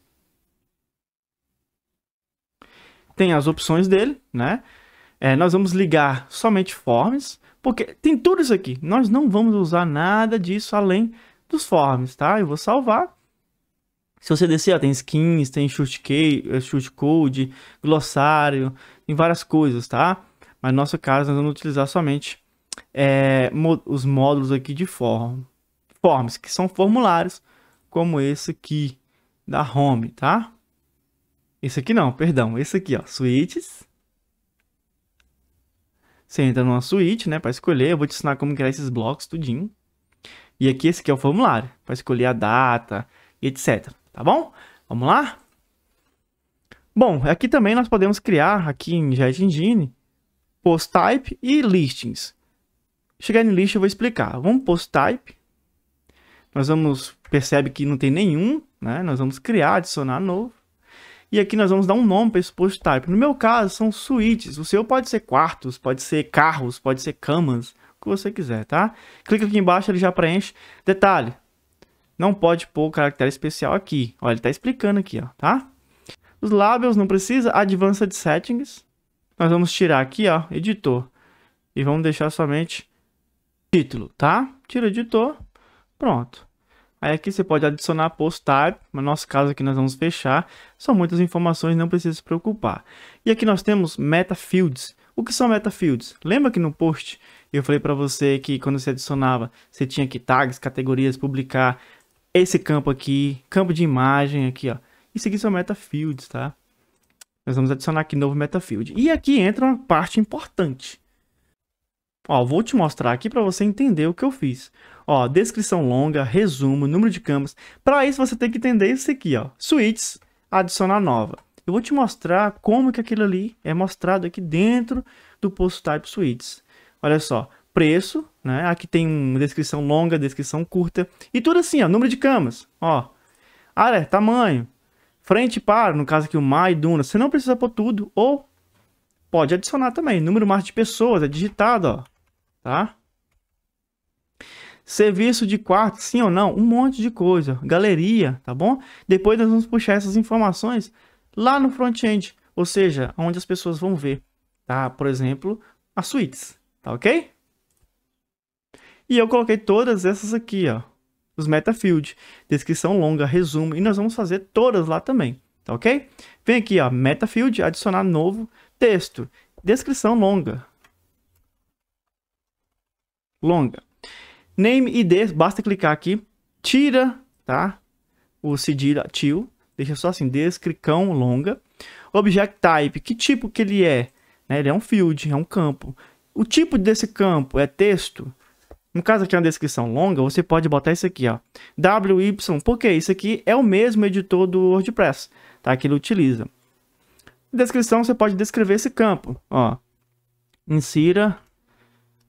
tem as opções dele, né? É, nós vamos ligar somente forms, porque tem tudo isso aqui. Nós não vamos usar nada disso além dos forms, tá? Eu vou salvar. Se você descer, ó, tem skins, tem shoot, key, eh, shoot code, glossário, tem várias coisas, tá? Mas no nosso caso, nós vamos utilizar somente é, os módulos aqui de form, forms, que são formulários como esse aqui da home, tá? Esse aqui não, perdão. Esse aqui, ó, suítes. Você entra numa suíte, né, para escolher. Eu vou te ensinar como criar esses blocos, tudinho. E aqui esse aqui é o formulário, para escolher a data e etc, tá bom? Vamos lá? Bom, aqui também nós podemos criar, aqui em Jet Engine, post type e listings. Chegar em list eu vou explicar. Vamos post type. Nós vamos, percebe que não tem nenhum, né? Nós vamos criar, adicionar novo. E aqui nós vamos dar um nome para esse post type. No meu caso, são suítes. O seu pode ser quartos, pode ser carros, pode ser camas, o que você quiser, tá? Clica aqui embaixo, ele já preenche. Detalhe, não pode pôr o caractere especial aqui. Olha, ele tá explicando aqui, ó, tá? Os labels não precisa, Advanced Settings. Nós vamos tirar aqui, ó, editor. E vamos deixar somente título, tá? Tira editor, pronto. Aí aqui você pode adicionar post type, no nosso caso aqui nós vamos fechar. São muitas informações, não precisa se preocupar. E aqui nós temos meta fields. O que são meta fields? Lembra que no post eu falei para você que quando você adicionava, você tinha que tags, categorias, publicar esse campo aqui, campo de imagem aqui, ó. Isso aqui são meta fields, tá? Nós vamos adicionar aqui novo meta field. E aqui entra uma parte importante. Ó, vou te mostrar aqui para você entender o que eu fiz. Ó, descrição longa, resumo, número de camas Para isso você tem que entender isso aqui, ó. Suítes, adicionar nova. Eu vou te mostrar como que aquilo ali é mostrado aqui dentro do Post Type Suites. Olha só, preço, né? Aqui tem uma descrição longa, descrição curta e tudo assim, ó, número de camas, ó. Área, tamanho, frente e par, no caso aqui o mai duna. Você não precisa pôr tudo ou pode adicionar também. Número máximo de pessoas, é digitado, ó, tá? Serviço de quarto, sim ou não? Um monte de coisa. Galeria, tá bom? Depois nós vamos puxar essas informações lá no front-end, ou seja, onde as pessoas vão ver, tá? Por exemplo, as suítes, tá ok? E eu coloquei todas essas aqui, ó. Os metafield, descrição longa, resumo, e nós vamos fazer todas lá também, tá ok? Vem aqui, ó, metafield, adicionar novo, texto, descrição longa. Longa. Name ID, basta clicar aqui, tira, tá? O cedilha til, deixa só assim, descricão longa. Object type, que tipo que ele é? Né? Ele é um field, é um campo. O tipo desse campo é texto? No caso aqui é uma descrição longa, você pode botar isso aqui, ó. WY, porque isso aqui é o mesmo editor do WordPress, tá? Que ele utiliza. Descrição, você pode descrever esse campo, ó. Insira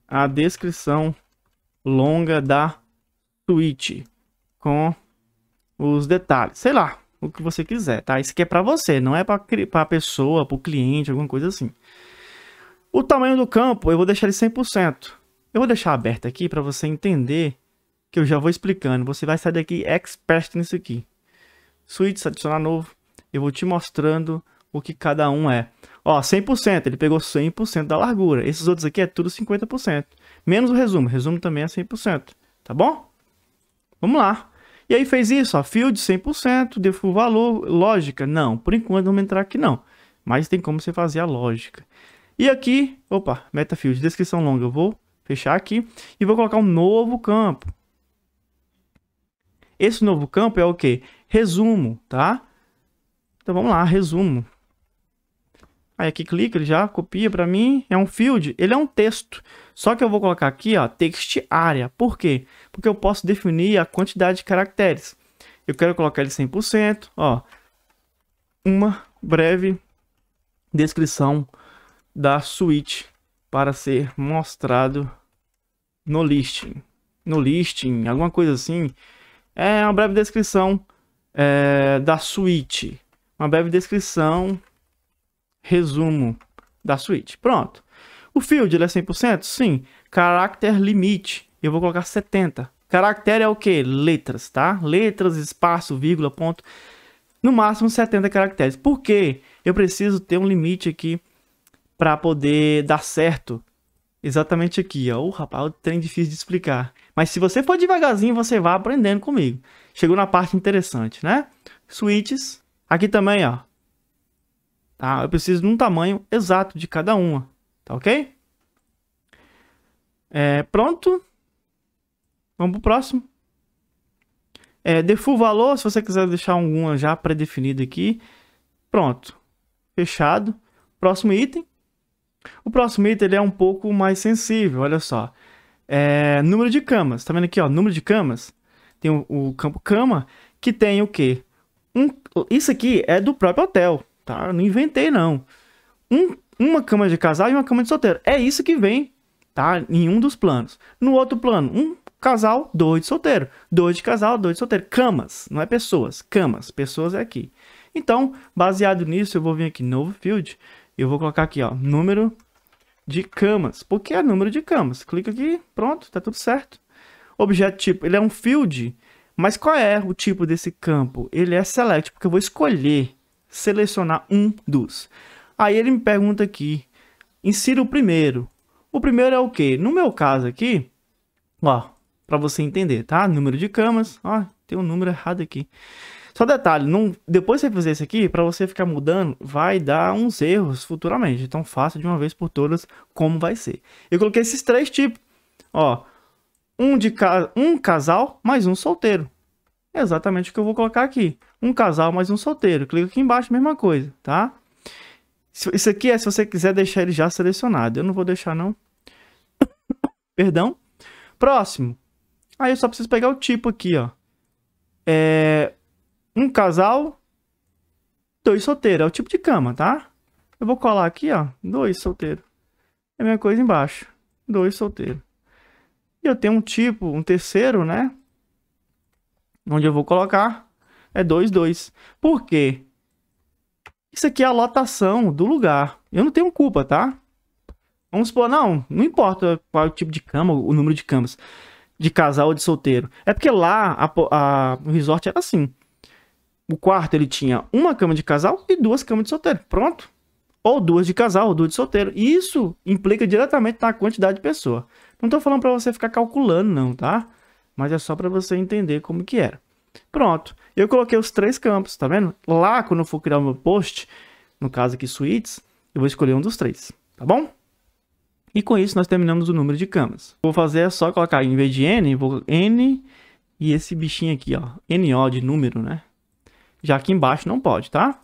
a descrição longa da Twitch com os detalhes, sei lá, o que você quiser, tá? Isso aqui é para você, não é para a pessoa, para o cliente, alguma coisa assim. O tamanho do campo, eu vou deixar ele 100%. Eu vou deixar aberto aqui para você entender que eu já vou explicando. Você vai sair daqui expert nisso aqui. Switch, adicionar novo. Eu vou te mostrando o que cada um é. Ó, 100%, ele pegou 100% da largura. Esses outros aqui é tudo 50%. Menos o resumo. O resumo também é 100%. Tá bom? Vamos lá. E aí fez isso, ó, field 100%, default valor, lógica. Não, por enquanto vamos entrar aqui não. Mas tem como você fazer a lógica. E aqui, opa, meta field, descrição longa. Eu vou fechar aqui e vou colocar um novo campo. Esse novo campo é o que? Resumo, tá? Então vamos lá, resumo. Aí aqui clica, ele já copia para mim. É um field, ele é um texto. Só que eu vou colocar aqui, ó, text área. Por quê? Porque eu posso definir a quantidade de caracteres. Eu quero colocar ele 100%, ó. Uma breve descrição da suíte para ser mostrado no listing. No listing, alguma coisa assim. É uma breve descrição é, da suíte. Uma breve descrição resumo da suíte. Pronto. O field ele é 100%? Sim. Character limite, eu vou colocar 70. Caractere é o que? Letras, tá? Letras, espaço, vírgula, ponto. No máximo 70 caracteres. Por quê? Eu preciso ter um limite aqui para poder dar certo. Exatamente aqui, ó. Oh, rapaz, o trem difícil de explicar. Mas se você for devagarzinho, você vai aprendendo comigo. Chegou na parte interessante, né? Switches. Aqui também, ó. Tá? Eu preciso de um tamanho exato de cada uma, tá ok? É, pronto. Vamos pro próximo. É, default valor, se você quiser deixar alguma já pré-definida aqui. Pronto. Fechado. Próximo item. O próximo item ele é um pouco mais sensível, olha só. É, número de camas. Tá vendo aqui, ó? Número de camas. Tem o, o campo cama, que tem o quê? Um, isso aqui é do próprio hotel. Tá? Eu não inventei, não. Um, uma cama de casal e uma cama de solteiro. É isso que vem, tá? Em um dos planos. No outro plano, um casal, dois de solteiro. Dois de casal, dois de solteiro. Camas, não é pessoas. Camas. Pessoas é aqui. Então, baseado nisso, eu vou vir aqui, novo field. Eu vou colocar aqui, ó, número de camas. Porque é número de camas. Clica aqui, pronto, tá tudo certo. Objeto tipo, ele é um field. Mas qual é o tipo desse campo? Ele é select, porque eu vou escolher selecionar um dos. Aí ele me pergunta aqui, insira o primeiro. O primeiro é o quê? No meu caso aqui, ó, para você entender, tá? Número de camas, ó, tem um número errado aqui. Só detalhe, não, depois que você fizer isso aqui, para você ficar mudando, vai dar uns erros futuramente. Então faça de uma vez por todas como vai ser. Eu coloquei esses três tipos, ó, um de ca... um casal mais um solteiro. É exatamente o que eu vou colocar aqui um casal mais um solteiro. Clica aqui embaixo, mesma coisa, tá? Isso aqui é se você quiser deixar ele já selecionado. Eu não vou deixar, não. [COUGHS] Perdão. Próximo. Aí eu só preciso pegar o tipo aqui, ó. É... Um casal, dois solteiros. É o tipo de cama, tá? Eu vou colar aqui, ó. Dois solteiros. É a mesma coisa embaixo. Dois solteiros. E eu tenho um tipo, um terceiro, né? Onde eu vou colocar é 2,2. Por quê? Isso aqui é a lotação do lugar. Eu não tenho culpa, tá? Vamos supor, não, não importa qual é o tipo de cama, o número de camas, de casal ou de solteiro. É porque lá a, a, o resort era assim. O quarto ele tinha uma cama de casal e duas camas de solteiro. Pronto. Ou duas de casal, ou duas de solteiro. E isso implica diretamente na quantidade de pessoa. Não tô falando para você ficar calculando, não, tá? Mas é só para você entender como que era. Pronto. Eu coloquei os três campos, tá vendo? Lá, quando eu for criar o meu post, no caso aqui, suítes, eu vou escolher um dos três, tá bom? E com isso, nós terminamos o número de camas. Vou fazer é só colocar, em vez de N, vou N e esse bichinho aqui, ó. NO de número, né? Já aqui embaixo não pode, tá?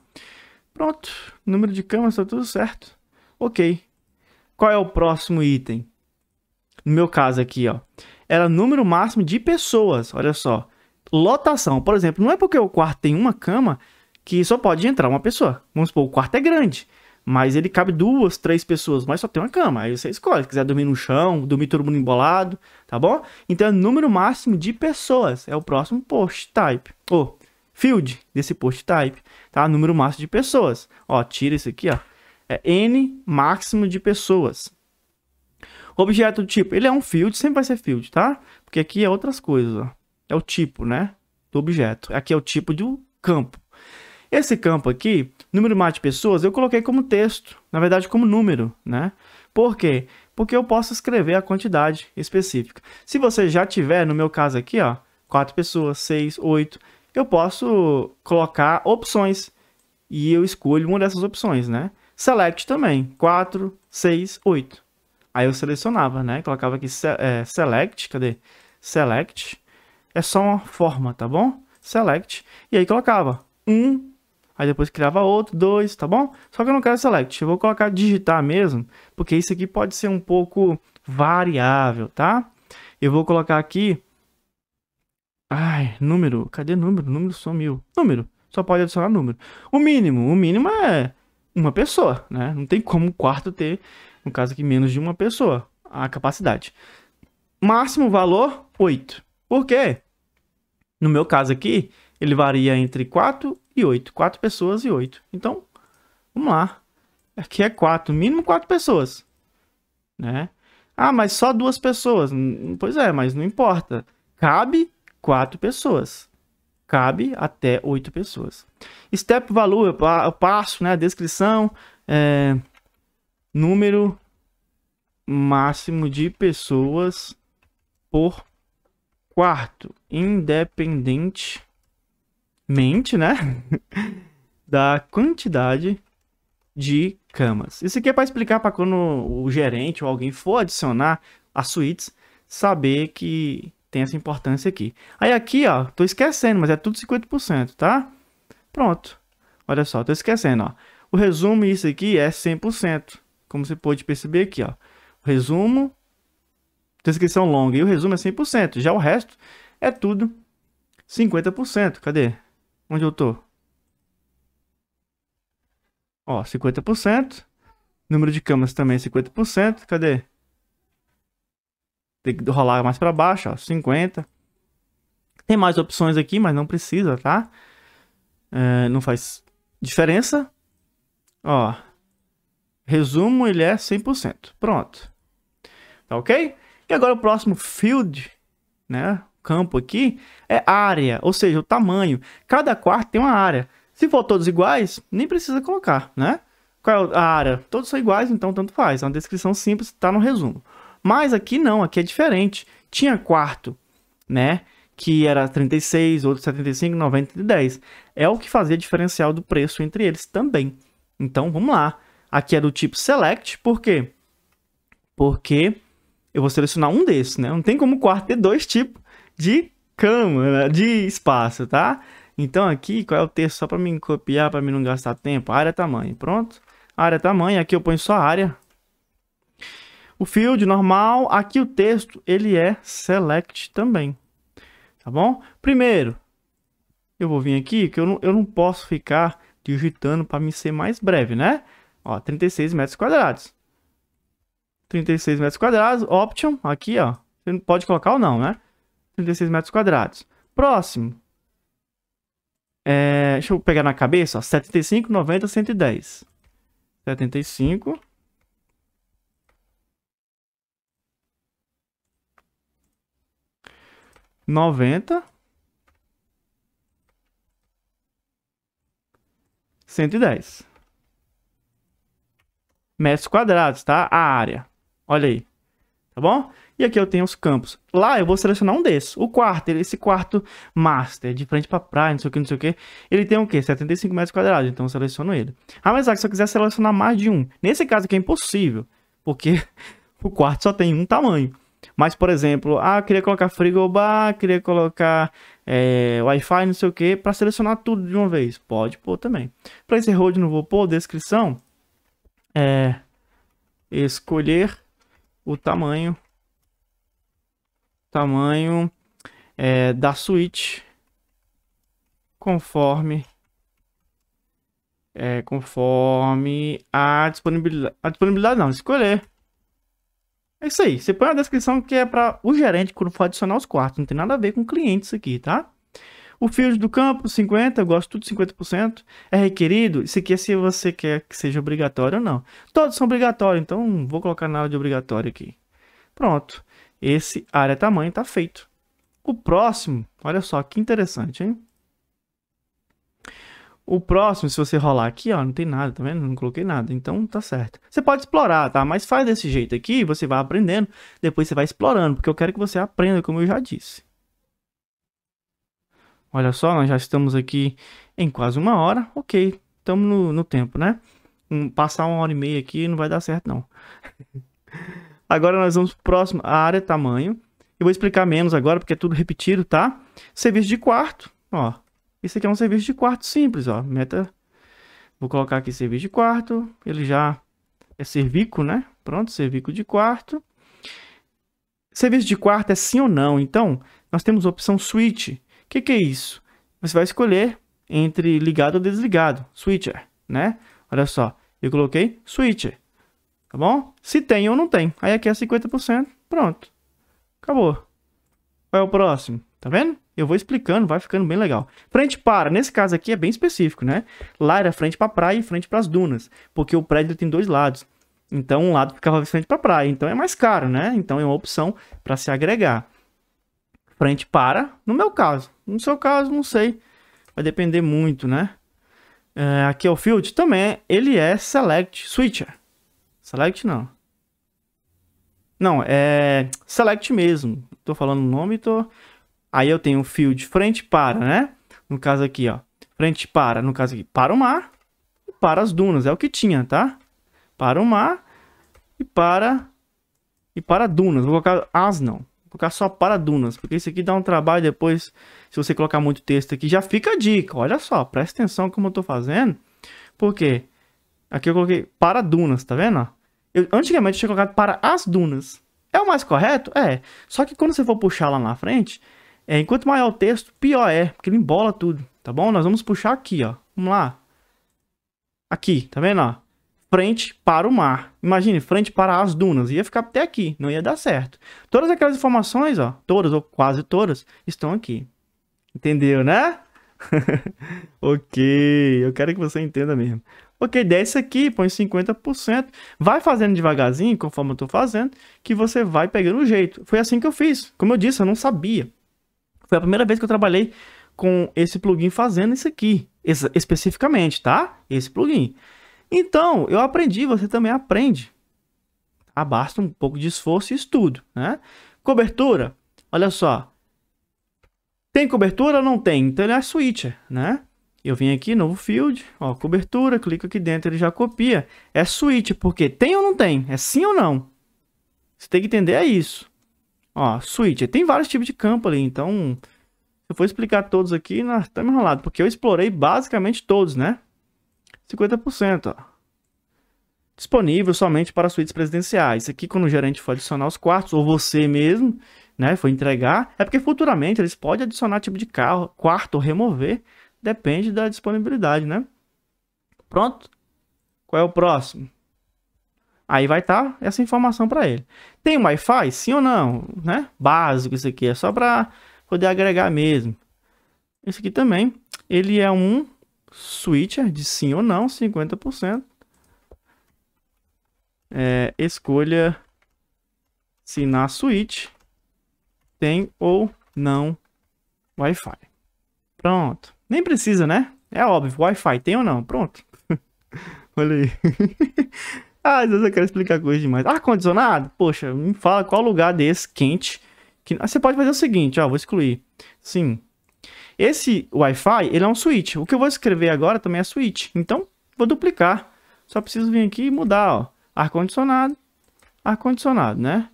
Pronto. Número de camas, tá tudo certo. Ok. Qual é o próximo item? No meu caso aqui, ó. Era número máximo de pessoas, olha só lotação. Por exemplo, não é porque o quarto tem uma cama que só pode entrar uma pessoa. Vamos supor, o quarto é grande, mas ele cabe duas, três pessoas, mas só tem uma cama. Aí você escolhe, se quiser dormir no chão, dormir todo mundo embolado, tá bom? Então é número máximo de pessoas, é o próximo post type. Ou oh, field desse post type, tá? Número máximo de pessoas. Ó, tira isso aqui, ó. É N máximo de pessoas, objeto do tipo, ele é um field, sempre vai ser field, tá? Porque aqui é outras coisas, ó. É o tipo, né? Do objeto. Aqui é o tipo um campo. Esse campo aqui, número máximo de pessoas, eu coloquei como texto, na verdade como número, né? Por quê? Porque eu posso escrever a quantidade específica. Se você já tiver, no meu caso aqui, ó, 4 pessoas, 6, 8, eu posso colocar opções e eu escolho uma dessas opções, né? Select também, 4, 6, 8. Aí eu selecionava, né? Colocava aqui é, select, cadê? Select, é só uma forma, tá bom? Select, e aí colocava um, aí depois criava outro, dois, tá bom? Só que eu não quero select, eu vou colocar digitar mesmo, porque isso aqui pode ser um pouco variável, tá? Eu vou colocar aqui, ai, número, cadê número? Número sumiu, número, só pode adicionar número. O mínimo, o mínimo é uma pessoa, né? Não tem como o quarto ter, no caso aqui, menos de uma pessoa, a capacidade. Máximo valor, 8. Por quê? No meu caso aqui, ele varia entre 4 e 8. 4 pessoas e 8. Então, vamos lá. Aqui é 4, mínimo 4 pessoas. Né? Ah, mas só duas pessoas. Hum, hum, pois é, mas não importa. Cabe 4 pessoas. Cabe até 8 pessoas. Step value, eu passo, né? Descrição, é, número máximo de pessoas por Quarto, independentemente, né? [LAUGHS] da quantidade de camas. Isso aqui é para explicar para quando o gerente ou alguém for adicionar as suítes, saber que tem essa importância aqui. Aí aqui, ó, tô esquecendo, mas é tudo 50%, tá? Pronto. Olha só, tô esquecendo, ó. O resumo isso aqui é 100%, como você pode perceber aqui, ó. O resumo descrição longa e o resumo é 100%. Já o resto é tudo 50%. Cadê? Onde eu tô? Ó, 50%. Número de camas também 50%. É Cadê? Tem que rolar mais para baixo, ó, 50. Tem mais opções aqui, mas não precisa, tá? É, não faz diferença. Ó, resumo, ele é 100%. Pronto. Tá ok? E agora o próximo field, né? Campo aqui é área, ou seja, o tamanho. Cada quarto tem uma área. Se for todos iguais, nem precisa colocar, né? Qual é a área? Todos são iguais, então tanto faz. É uma descrição simples, está no resumo. Mas aqui não, aqui é diferente. Tinha quarto, né? Que era 36, outro 75, 90 e 10. É o que fazia diferencial do preço entre eles também. Então vamos lá. Aqui é do tipo select, por quê? Porque eu vou selecionar um desses, né? Não tem como o quarto ter dois tipos de cama, né? de espaço, tá? Então aqui, qual é o texto? Só para mim copiar, para mim não gastar tempo. Área, tamanho, pronto. Área, tamanho, aqui eu ponho só área. O field, normal. Aqui o texto, ele é select também, tá bom? Primeiro, eu vou vir aqui, que eu não, eu não posso ficar digitando para me ser mais breve, né? Ó, 36 metros quadrados. 36 metros quadrados. Option, aqui, ó. Você pode colocar ou não, né? 36 metros quadrados. Próximo. É, deixa eu pegar na cabeça, ó. 75, 90, 110. 75. 90. 110. Metros quadrados, tá? A área. Olha aí. Tá bom? E aqui eu tenho os campos. Lá eu vou selecionar um desses. O quarto, esse quarto master, de frente para praia, não sei o que, não sei o que. Ele tem o quê? 75 metros quadrados, então eu seleciono ele. Ah, mas ah, se eu quiser selecionar mais de um. Nesse caso aqui é impossível, porque [LAUGHS] o quarto só tem um tamanho. Mas, por exemplo, ah, queria colocar frigobar, queria colocar é, Wi-Fi, não sei o que, para selecionar tudo de uma vez. Pode pôr também. Para esse road não vou pôr, descrição, é, escolher o tamanho tamanho é, da suíte conforme é, conforme a disponibilidade a disponibilidade não escolher é isso aí você põe a descrição que é para o gerente quando for adicionar os quartos não tem nada a ver com clientes aqui tá o field do campo, 50%, eu gosto tudo de 50%. É requerido? Isso aqui é se você quer que seja obrigatório ou não. Todos são obrigatórios, então vou colocar na área de obrigatório aqui. Pronto. Esse área tamanho está feito. O próximo, olha só que interessante, hein? O próximo, se você rolar aqui, ó, não tem nada, tá vendo? Não coloquei nada, então tá certo. Você pode explorar, tá? Mas faz desse jeito aqui, você vai aprendendo, depois você vai explorando, porque eu quero que você aprenda, como eu já disse. Olha só, nós já estamos aqui em quase uma hora. Ok, estamos no, no, tempo, né? Um, passar uma hora e meia aqui não vai dar certo, não. [LAUGHS] agora nós vamos próximo A área é tamanho. Eu vou explicar menos agora, porque é tudo repetido, tá? Serviço de quarto, ó. Isso aqui é um serviço de quarto simples, ó. Meta. Vou colocar aqui serviço de quarto. Ele já é servico, né? Pronto, servico de quarto. Serviço de quarto é sim ou não. Então, nós temos a opção switch o que, que é isso? Você vai escolher entre ligado ou desligado, switcher, né? Olha só, eu coloquei switcher, tá bom? Se tem ou não tem, aí aqui é 50%, pronto, acabou. Qual é o próximo? Tá vendo? Eu vou explicando, vai ficando bem legal. Frente para, nesse caso aqui é bem específico, né? Lá era frente para praia e frente para as dunas, porque o prédio tem dois lados. Então, um lado ficava frente para praia, então é mais caro, né? Então é uma opção para se agregar frente para, no meu caso. No seu caso, não sei. Vai depender muito, né? É, aqui é o field também, ele é select switcher. Select não. Não, é select mesmo. Tô falando o nome, tô... Aí eu tenho o field frente para, né? No caso aqui, ó. Frente para, no caso aqui, para o mar e para as dunas. É o que tinha, tá? Para o mar e para... E para dunas. Vou colocar as não colocar só para Dunas, porque isso aqui dá um trabalho depois, se você colocar muito texto aqui, já fica a dica, olha só, presta atenção como eu tô fazendo, porque aqui eu coloquei para Dunas, tá vendo? Eu, antigamente eu tinha colocado para as Dunas, é o mais correto? É, só que quando você for puxar lá na frente, é, enquanto maior o texto, pior é, porque ele embola tudo, tá bom? Nós vamos puxar aqui, ó, vamos lá, aqui, tá vendo, ó? frente para o mar. Imagine, frente para as dunas. Ia ficar até aqui, não ia dar certo. Todas aquelas informações, ó, todas ou quase todas, estão aqui. Entendeu, né? [LAUGHS] ok, eu quero que você entenda mesmo. Ok, desce aqui, põe 50%. Vai fazendo devagarzinho, conforme eu estou fazendo, que você vai pegando o jeito. Foi assim que eu fiz. Como eu disse, eu não sabia. Foi a primeira vez que eu trabalhei com esse plugin fazendo isso aqui, especificamente, tá? Esse plugin. Então, eu aprendi, você também aprende. Abasta um pouco de esforço e estudo, né? Cobertura, olha só. Tem cobertura ou não tem? Então ele é switcher, né? Eu vim aqui, novo field, ó, cobertura, clico aqui dentro, ele já copia. É switch, porque tem ou não tem? É sim ou não? Você tem que entender é isso. Ó, switch, tem vários tipos de campo ali, então... Se eu for explicar todos aqui, nós estamos enrolados, porque eu explorei basicamente todos, né? 50%. Ó. Disponível somente para suítes presidenciais. Isso aqui, quando o gerente for adicionar os quartos, ou você mesmo, né, for entregar, é porque futuramente eles podem adicionar tipo de carro, quarto, remover, depende da disponibilidade, né? Pronto? Qual é o próximo? Aí vai estar tá essa informação para ele. Tem Wi-Fi? Sim ou não? Né? Básico isso aqui, é só para poder agregar mesmo. Esse aqui também, ele é um switcher de sim ou não, 50%. É, escolha se na switch tem ou não Wi-Fi. Pronto. Nem precisa, né? É óbvio, Wi-Fi tem ou não? Pronto. [LAUGHS] Olha aí. [LAUGHS] ah, às vezes eu quero explicar coisa demais. Ar-condicionado? Poxa, me fala qual lugar desse quente. Que... Ah, você pode fazer o seguinte, ó, vou excluir. Sim, esse Wi-Fi, ele é um switch. O que eu vou escrever agora também é switch. Então, vou duplicar. Só preciso vir aqui e mudar, ó. Ar-condicionado, ar-condicionado, né?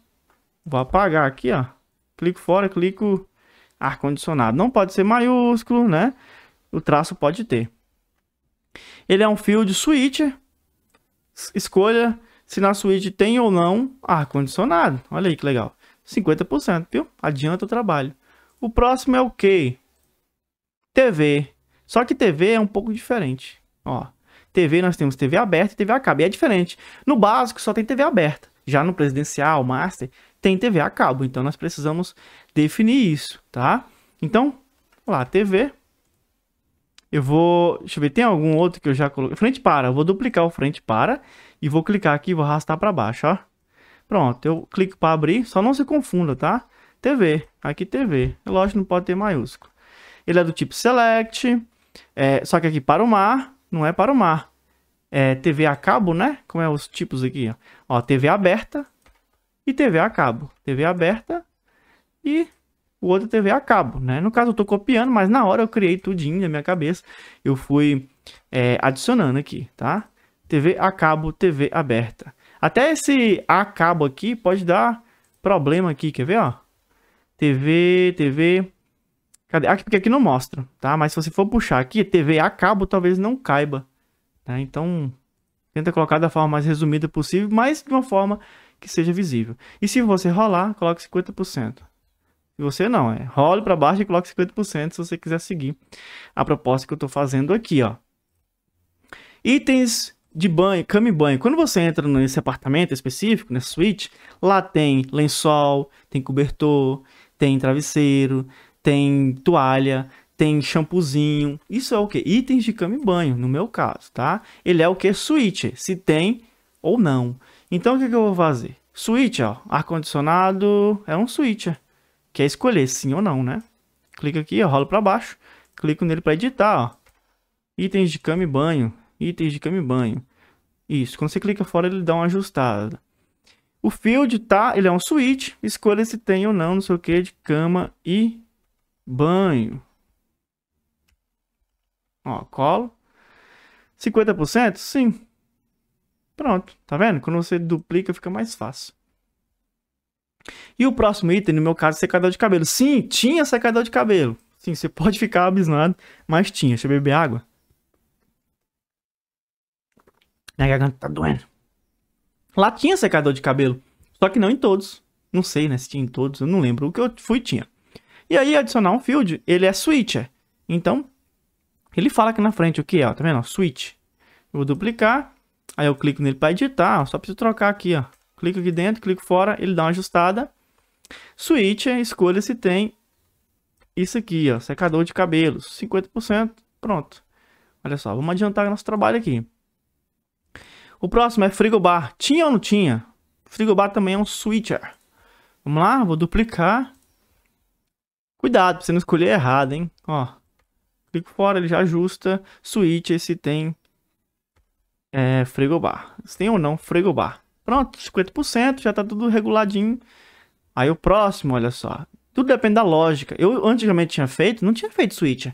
Vou apagar aqui, ó. Clico fora, clico ar-condicionado. Não pode ser maiúsculo, né? O traço pode ter. Ele é um field switch. Escolha se na suíte tem ou não ar-condicionado. Olha aí que legal. 50%, viu? Adianta o trabalho. O próximo é o okay. que? TV. Só que TV é um pouco diferente. Ó, TV nós temos TV aberta e TV a cabo. E é diferente. No básico só tem TV aberta. Já no presidencial, master, tem TV a cabo. Então nós precisamos definir isso, tá? Então, lá, TV. Eu vou, deixa eu ver, tem algum outro que eu já coloquei? Frente para, eu vou duplicar o frente para e vou clicar aqui e vou arrastar para baixo, ó. Pronto, eu clico para abrir, só não se confunda, tá? TV, aqui TV, é lógico não pode ter maiúsculo ele é do tipo select, é, só que aqui para o mar, não é para o mar. É TV a cabo, né? Como é os tipos aqui, ó. ó TV aberta e TV a cabo. TV aberta e o outro é TV a cabo, né? No caso eu tô copiando, mas na hora eu criei tudinho na minha cabeça. Eu fui é, adicionando aqui, tá? TV a cabo, TV aberta. Até esse a cabo aqui pode dar problema aqui, quer ver, ó? TV, TV, Cadê? Aqui, porque aqui não mostra, tá? Mas se você for puxar aqui, TV a cabo talvez não caiba. Tá? Então, tenta colocar da forma mais resumida possível, mas de uma forma que seja visível. E se você rolar, coloque 50%. Se você não, é role para baixo e coloque 50% se você quiser seguir a proposta que eu estou fazendo aqui, ó. Itens de banho, cama e banho. Quando você entra nesse apartamento específico, nessa suíte, lá tem lençol, tem cobertor, tem travesseiro, tem toalha, tem shampoozinho. Isso é o que? Itens de cama e banho, no meu caso, tá? Ele é o que? Suíte, se tem ou não. Então o que, que eu vou fazer? Suíte, ó, ar-condicionado, é um suíte. Quer escolher sim ou não, né? Clica aqui, ó, rola para baixo. Clico nele para editar, ó. Itens de cama e banho, itens de cama e banho. Isso, quando você clica fora ele dá uma ajustada. O field, tá? Ele é um switch. Escolha se tem ou não, não sei o que, de cama e banho. Ó, colo. 50%? Sim. Pronto, tá vendo? Quando você duplica fica mais fácil. E o próximo item, no meu caso, é secador de cabelo. Sim, tinha secador de cabelo. Sim, você [LAUGHS] pode ficar abismado, mas tinha. Deixa eu beber água. Minha garganta tá doendo. Lá tinha secador de cabelo, só que não em todos. Não sei, né, se tinha em todos, eu não lembro. O que eu fui tinha. E aí, adicionar um field, ele é switcher. Então, ele fala aqui na frente o que é, tá vendo? Switch. Eu vou duplicar, aí eu clico nele para editar, ó, só preciso trocar aqui, ó. Clico aqui dentro, clico fora, ele dá uma ajustada. Switch, escolha se tem isso aqui, ó, secador de cabelos, 50%, pronto. Olha só, vamos adiantar nosso trabalho aqui. O próximo é frigobar. Tinha ou não tinha? Frigobar também é um switcher. Vamos lá, vou duplicar. Cuidado pra você não escolher errado, hein? Ó, clico fora, ele já ajusta. Switch, esse tem é, frigobar. Se tem ou não frigobar. Pronto, 50%, já tá tudo reguladinho. Aí o próximo, olha só. Tudo depende da lógica. Eu antigamente tinha feito, não tinha feito switch.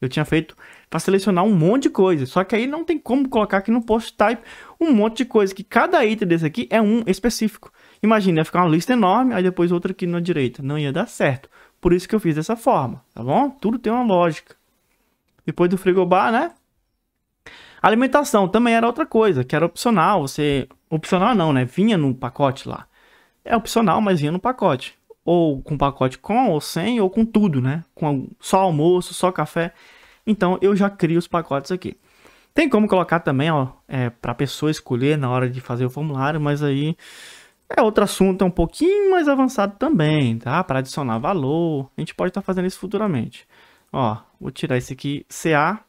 Eu tinha feito para selecionar um monte de coisa. Só que aí não tem como colocar aqui no post type um monte de coisa. Que cada item desse aqui é um específico. Imagina, ia ficar uma lista enorme, aí depois outra aqui na direita. Não ia dar certo. Por isso que eu fiz dessa forma, tá bom? Tudo tem uma lógica. Depois do frigobar, né? alimentação também era outra coisa, que era opcional. Você. Opcional não, né? Vinha no pacote lá. É opcional, mas vinha no pacote. Ou com pacote com, ou sem, ou com tudo, né? Com só almoço, só café. Então eu já crio os pacotes aqui. Tem como colocar também, ó, é, para pessoa escolher na hora de fazer o formulário, mas aí é outro assunto, é um pouquinho mais avançado também, tá? Para adicionar valor, a gente pode estar tá fazendo isso futuramente. Ó, vou tirar esse aqui, CA.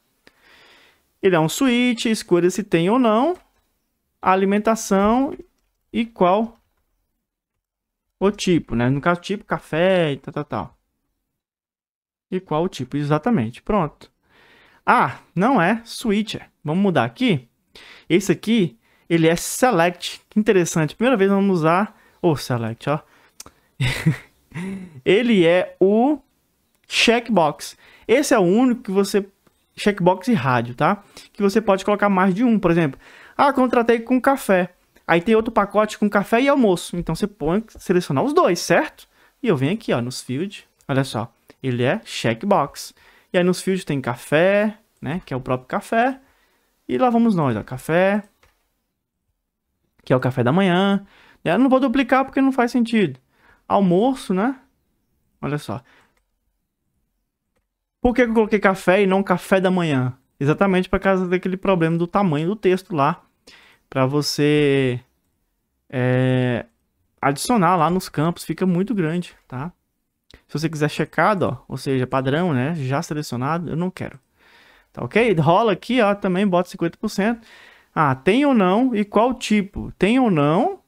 Ele é um switch, escolha se tem ou não, alimentação e qual o tipo, né? No caso, tipo café e tal, tal, tal. E qual o tipo, exatamente. Pronto. Ah, não é switcher. Vamos mudar aqui. Esse aqui ele é select. Que interessante. Primeira vez vamos usar o oh, select, ó. [LAUGHS] ele é o checkbox. Esse é o único que você checkbox e rádio, tá? Que você pode colocar mais de um, por exemplo. Ah, contratei com café. Aí tem outro pacote com café e almoço. Então você põe selecionar os dois, certo? E eu venho aqui, ó, nos field, olha só, ele é checkbox. E aí nos field tem café, né, que é o próprio café. E lá vamos nós, ó, café, que é o café da manhã. Né? Eu não vou duplicar porque não faz sentido. Almoço, né? Olha só. Por que eu coloquei café e não café da manhã? Exatamente para causa daquele problema do tamanho do texto lá. Para você é, adicionar lá nos campos, fica muito grande, tá? Se você quiser checado, ó, ou seja, padrão, né? Já selecionado, eu não quero. Tá ok? Rola aqui, ó, também bota 50%. Ah, tem ou não e qual tipo? Tem ou não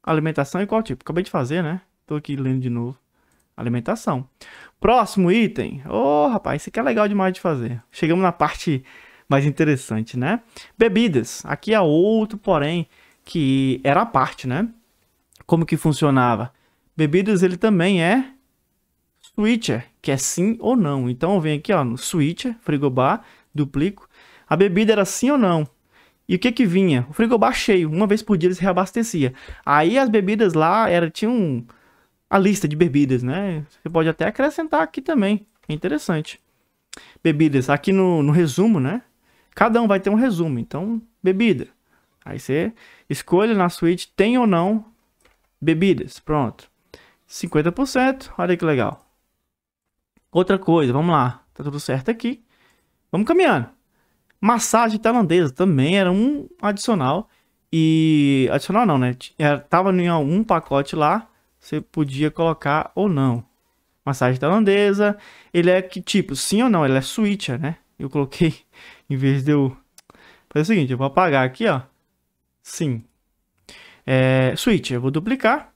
alimentação e qual tipo? Acabei de fazer, né? Tô aqui lendo de novo. Alimentação. Próximo item. Ô, oh, rapaz, isso aqui é legal demais de fazer. Chegamos na parte mais interessante, né? Bebidas. Aqui é outro, porém, que era a parte, né? Como que funcionava? Bebidas, ele também é switcher, que é sim ou não. Então, eu venho aqui ó, no switcher, frigobar, duplico. A bebida era sim ou não? E o que que vinha? O frigobar cheio, uma vez por dia eles reabastecia. Aí as bebidas lá era tinha um, a lista de bebidas, né? Você pode até acrescentar aqui também. É interessante. Bebidas, aqui no, no resumo, né? Cada um vai ter um resumo, então bebida. Aí você escolhe na suíte tem ou não bebidas. Pronto. 50%, olha que legal. Outra coisa, vamos lá. Tá tudo certo aqui. Vamos caminhando. Massagem tailandesa também era um adicional. E. Adicional não, né? Era, tava em algum pacote lá. Você podia colocar ou não. Massagem tailandesa. Ele é que tipo, sim ou não? Ele é switcher, né? Eu coloquei. [LAUGHS] Em vez de eu. Faz o seguinte, eu vou apagar aqui, ó. Sim. É, switch, eu vou duplicar.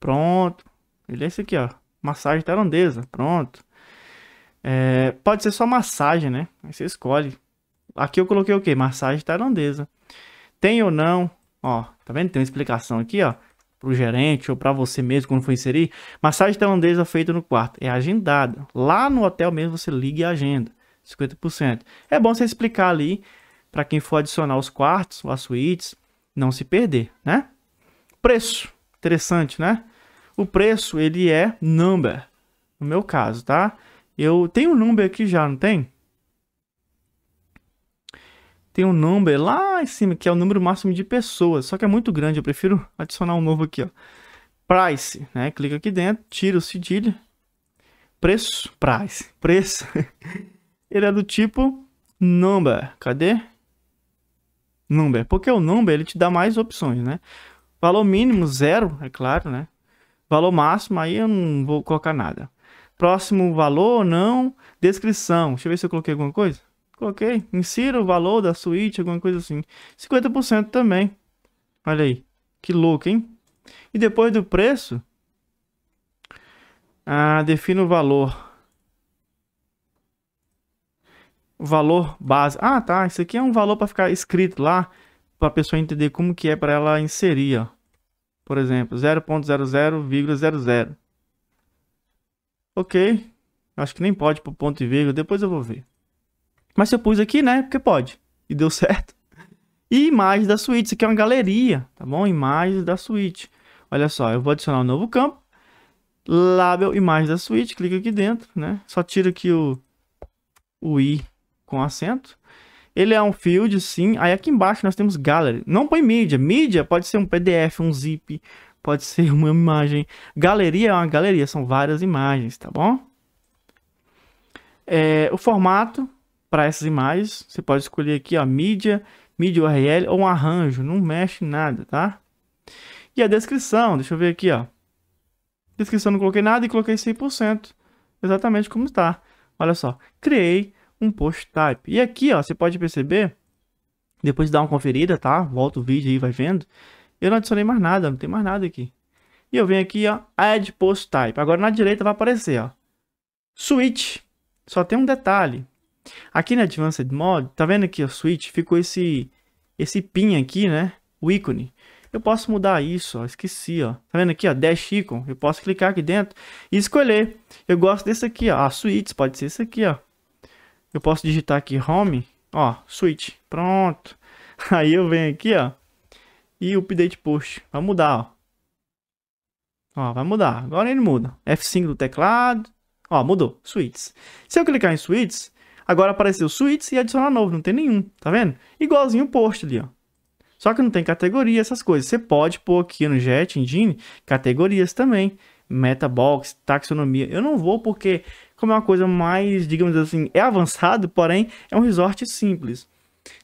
Pronto. Ele é esse aqui, ó. Massagem tailandesa. Pronto. É, pode ser só massagem, né? Aí você escolhe. Aqui eu coloquei o que? Massagem tailandesa. Tem ou não? Ó, tá vendo? Tem uma explicação aqui, ó. Pro gerente ou para você mesmo quando for inserir. Massagem tailandesa feita no quarto. É agendada. Lá no hotel mesmo você liga e agenda. 50%. É bom você explicar ali para quem for adicionar os quartos ou as suítes. Não se perder, né? Preço. Interessante, né? O preço, ele é number. No meu caso, tá? Eu tenho um number aqui já, não tem? tem um number lá em cima, que é o número máximo de pessoas, só que é muito grande, eu prefiro adicionar um novo aqui, ó. Price, né? Clica aqui dentro, tira o cedilha. Preço, price, preço. [LAUGHS] ele é do tipo number. Cadê? Number, porque o number ele te dá mais opções, né? Valor mínimo zero, é claro, né? Valor máximo aí eu não vou colocar nada. Próximo valor, não. Descrição. Deixa eu ver se eu coloquei alguma coisa ok? Insira o valor da suíte, alguma coisa assim. 50% também. Olha aí, que louco, hein? E depois do preço, ah, defina o valor. O valor base. Ah, tá. Isso aqui é um valor para ficar escrito lá, para a pessoa entender como que é para ela inserir, ó. Por exemplo, 0.00,00. Ok. Acho que nem pode por ponto e vírgula. Depois eu vou ver. Mas eu pus aqui, né? Porque pode. E deu certo. E imagens da suíte. Isso aqui é uma galeria, tá bom? Imagens da suíte. Olha só, eu vou adicionar um novo campo. Label, imagem da suíte. Clica aqui dentro, né? Só tira aqui o, o i com acento. Ele é um field, sim. Aí aqui embaixo nós temos gallery. Não põe mídia. Mídia pode ser um PDF, um zip, pode ser uma imagem. Galeria é uma galeria, são várias imagens, tá bom? É, o formato, para essas imagens, você pode escolher aqui a mídia, mídia URL ou um arranjo, não mexe nada, tá? E a descrição, deixa eu ver aqui, ó. Descrição não coloquei nada e coloquei 100%, exatamente como está. Olha só, criei um post type. E aqui, ó, você pode perceber, depois dá uma conferida, tá? Volta o vídeo aí, vai vendo. Eu não adicionei mais nada, não tem mais nada aqui. E eu venho aqui, ó, add post type. Agora na direita vai aparecer, ó, switch. Só tem um detalhe, Aqui na Advanced Mode, tá vendo aqui a Switch? Ficou esse, esse pin aqui, né? O ícone. Eu posso mudar isso, ó, esqueci, ó. Tá vendo aqui, ó, Dash Icon. Eu posso clicar aqui dentro e escolher. Eu gosto desse aqui, ó, a ah, Switch, pode ser esse aqui, ó. Eu posso digitar aqui Home, ó, Switch, pronto. [LAUGHS] Aí eu venho aqui, ó, e Update Push. Vai mudar, ó. Ó, vai mudar. Agora ele muda. F5 do teclado. Ó, mudou. Suítes. Se eu clicar em suítes, Agora apareceu suítes e adicionar novo, não tem nenhum, tá vendo? Igualzinho o post ali, ó. Só que não tem categoria, essas coisas. Você pode pôr aqui no Jet Engine categorias também. Metabox, taxonomia. Eu não vou porque, como é uma coisa mais, digamos assim, é avançado, porém é um resort simples.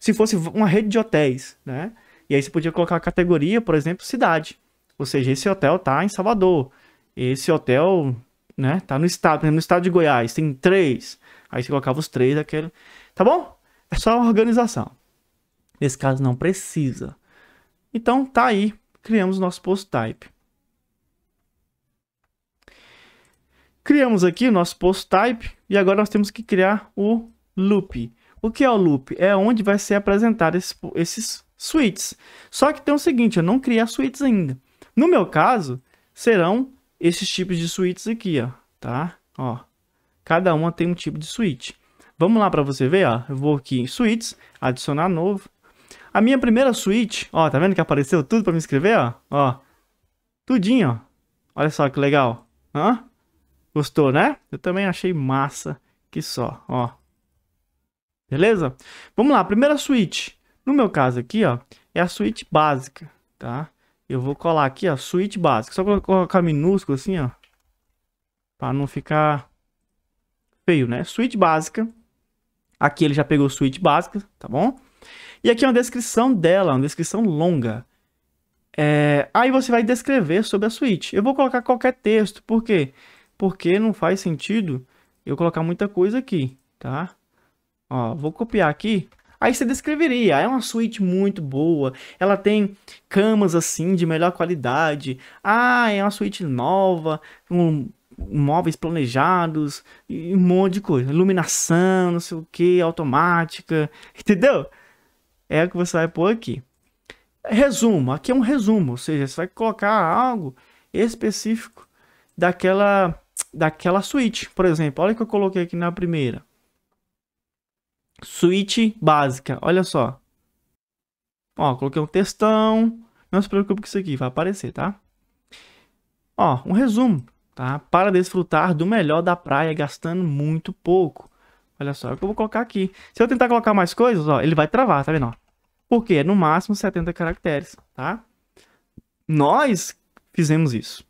Se fosse uma rede de hotéis, né? E aí você podia colocar a categoria, por exemplo, cidade. Ou seja, esse hotel tá em Salvador. Esse hotel, né, tá no estado, no estado de Goiás, tem três. Aí você colocava os três, aquele. Tá bom? É só organização. Nesse caso, não precisa. Então, tá aí. Criamos nosso post type. Criamos aqui o nosso post type e agora nós temos que criar o loop. O que é o loop? É onde vai ser apresentado esses, esses suítes. Só que tem o seguinte, eu não criei as suítes ainda. No meu caso, serão esses tipos de suítes aqui, ó, tá? Ó. Cada uma tem um tipo de suíte. Vamos lá para você ver, ó. Eu vou aqui em suítes, adicionar novo. A minha primeira suíte, ó, tá vendo que apareceu tudo para me inscrever, ó? Ó. Tudinho, ó. Olha só que legal. Hã? Gostou, né? Eu também achei massa que só, ó. Beleza? Vamos lá, primeira suíte. No meu caso aqui, ó, é a suíte básica, tá? Eu vou colar aqui, ó, suíte básica. Só colocar minúsculo assim, ó. para não ficar feio, né? Suíte básica. Aqui ele já pegou suíte básica, tá bom? E aqui é uma descrição dela, uma descrição longa. É... Aí você vai descrever sobre a suíte. Eu vou colocar qualquer texto, por quê? Porque não faz sentido eu colocar muita coisa aqui, tá? Ó, vou copiar aqui. Aí você descreveria, ah, é uma suíte muito boa, ela tem camas assim de melhor qualidade, ah, é uma suíte nova, um móveis planejados, e um monte de coisa. Iluminação, não sei o que, automática, [LAUGHS] entendeu? É o que você vai pôr aqui. Resumo, aqui é um resumo, ou seja, você vai colocar algo específico daquela, daquela suíte. Por exemplo, olha o que eu coloquei aqui na primeira. Suíte básica, olha só. Ó, coloquei um textão. Não se preocupe com isso aqui, vai aparecer, tá? Ó, um resumo tá? Para desfrutar do melhor da praia gastando muito pouco. Olha só, é o que eu vou colocar aqui. Se eu tentar colocar mais coisas, ó, ele vai travar, tá vendo? Porque é no máximo 70 caracteres, tá? Nós fizemos isso.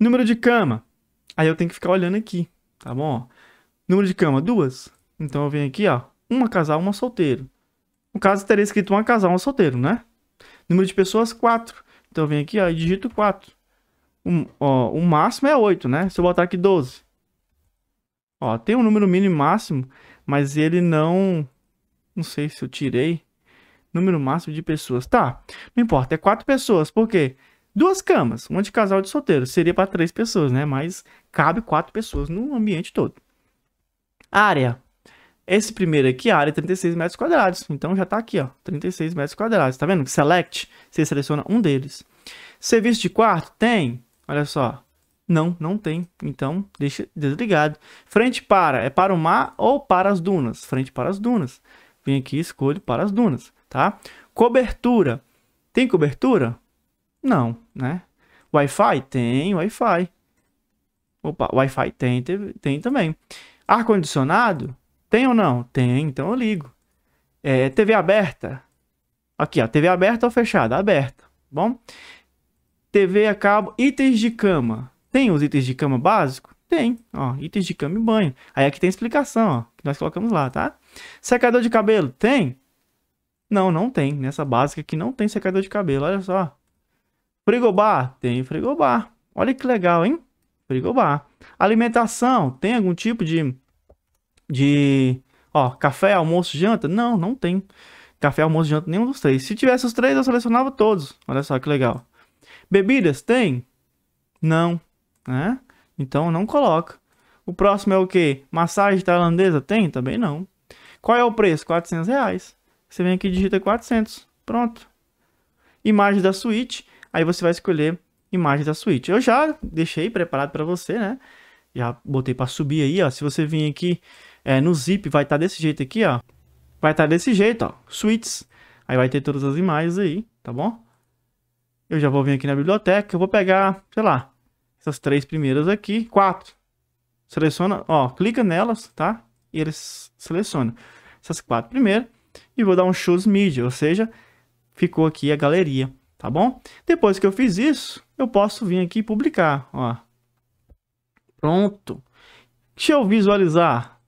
Número de cama. Aí eu tenho que ficar olhando aqui, tá bom? Número de cama, duas. Então eu venho aqui, ó, uma casal, uma solteiro. No caso, teria escrito uma casal, uma solteiro, né? Número de pessoas, quatro. Então eu venho aqui, ó, e digito quatro. O, ó, o máximo é 8, né? Se eu botar aqui 12. Ó, tem um número mínimo e máximo, mas ele não... Não sei se eu tirei. Número máximo de pessoas. Tá, não importa, é 4 pessoas. Por quê? Duas camas, uma de casal e de solteiro. Seria para três pessoas, né? Mas cabe quatro pessoas no ambiente todo. Área. Esse primeiro aqui, a área é 36 metros quadrados. Então já está aqui, ó, 36 metros quadrados. Tá vendo? Select, você seleciona um deles. Serviço de quarto? Tem. Olha só. Não, não tem. Então, deixa desligado. Frente para. É para o mar ou para as dunas? Frente para as dunas. Vem aqui e escolho para as dunas, tá? Cobertura. Tem cobertura? Não, né? Wi-Fi? Tem Wi-Fi. Opa, Wi-Fi tem, tem também. Ar-condicionado? Tem ou não? Tem, então eu ligo. É, TV aberta? Aqui, ó. TV aberta ou fechada? Aberta, bom? TV a cabo, itens de cama. Tem os itens de cama básico? Tem, ó, itens de cama e banho. Aí aqui tem explicação, ó, que nós colocamos lá, tá? Secador de cabelo, tem? Não, não tem. Nessa básica aqui não tem secador de cabelo, olha só. Frigobar, tem frigobar. Olha que legal, hein? Frigobar. Alimentação, tem algum tipo de... De... Ó, café, almoço, janta? Não, não tem. Café, almoço, janta, nenhum dos três. Se tivesse os três, eu selecionava todos. Olha só que legal. Bebidas tem? Não, né? Então não coloca. O próximo é o que? Massagem tailandesa tem? Também não. Qual é o preço? 400 reais. Você vem aqui e digita 400. Pronto. Imagem da suíte. Aí você vai escolher imagem da suíte. Eu já deixei preparado para você, né? Já botei para subir aí, ó. Se você vir aqui é, no zip, vai estar tá desse jeito aqui, ó. Vai estar tá desse jeito, ó. Suítes. Aí vai ter todas as imagens aí, tá bom? Eu já vou vir aqui na biblioteca, eu vou pegar, sei lá, essas três primeiras aqui, quatro. Seleciona, ó, clica nelas, tá? E eles seleciona essas quatro primeiras e vou dar um choose media, ou seja, ficou aqui a galeria, tá bom? Depois que eu fiz isso, eu posso vir aqui e publicar, ó. Pronto. Deixa eu visualizar.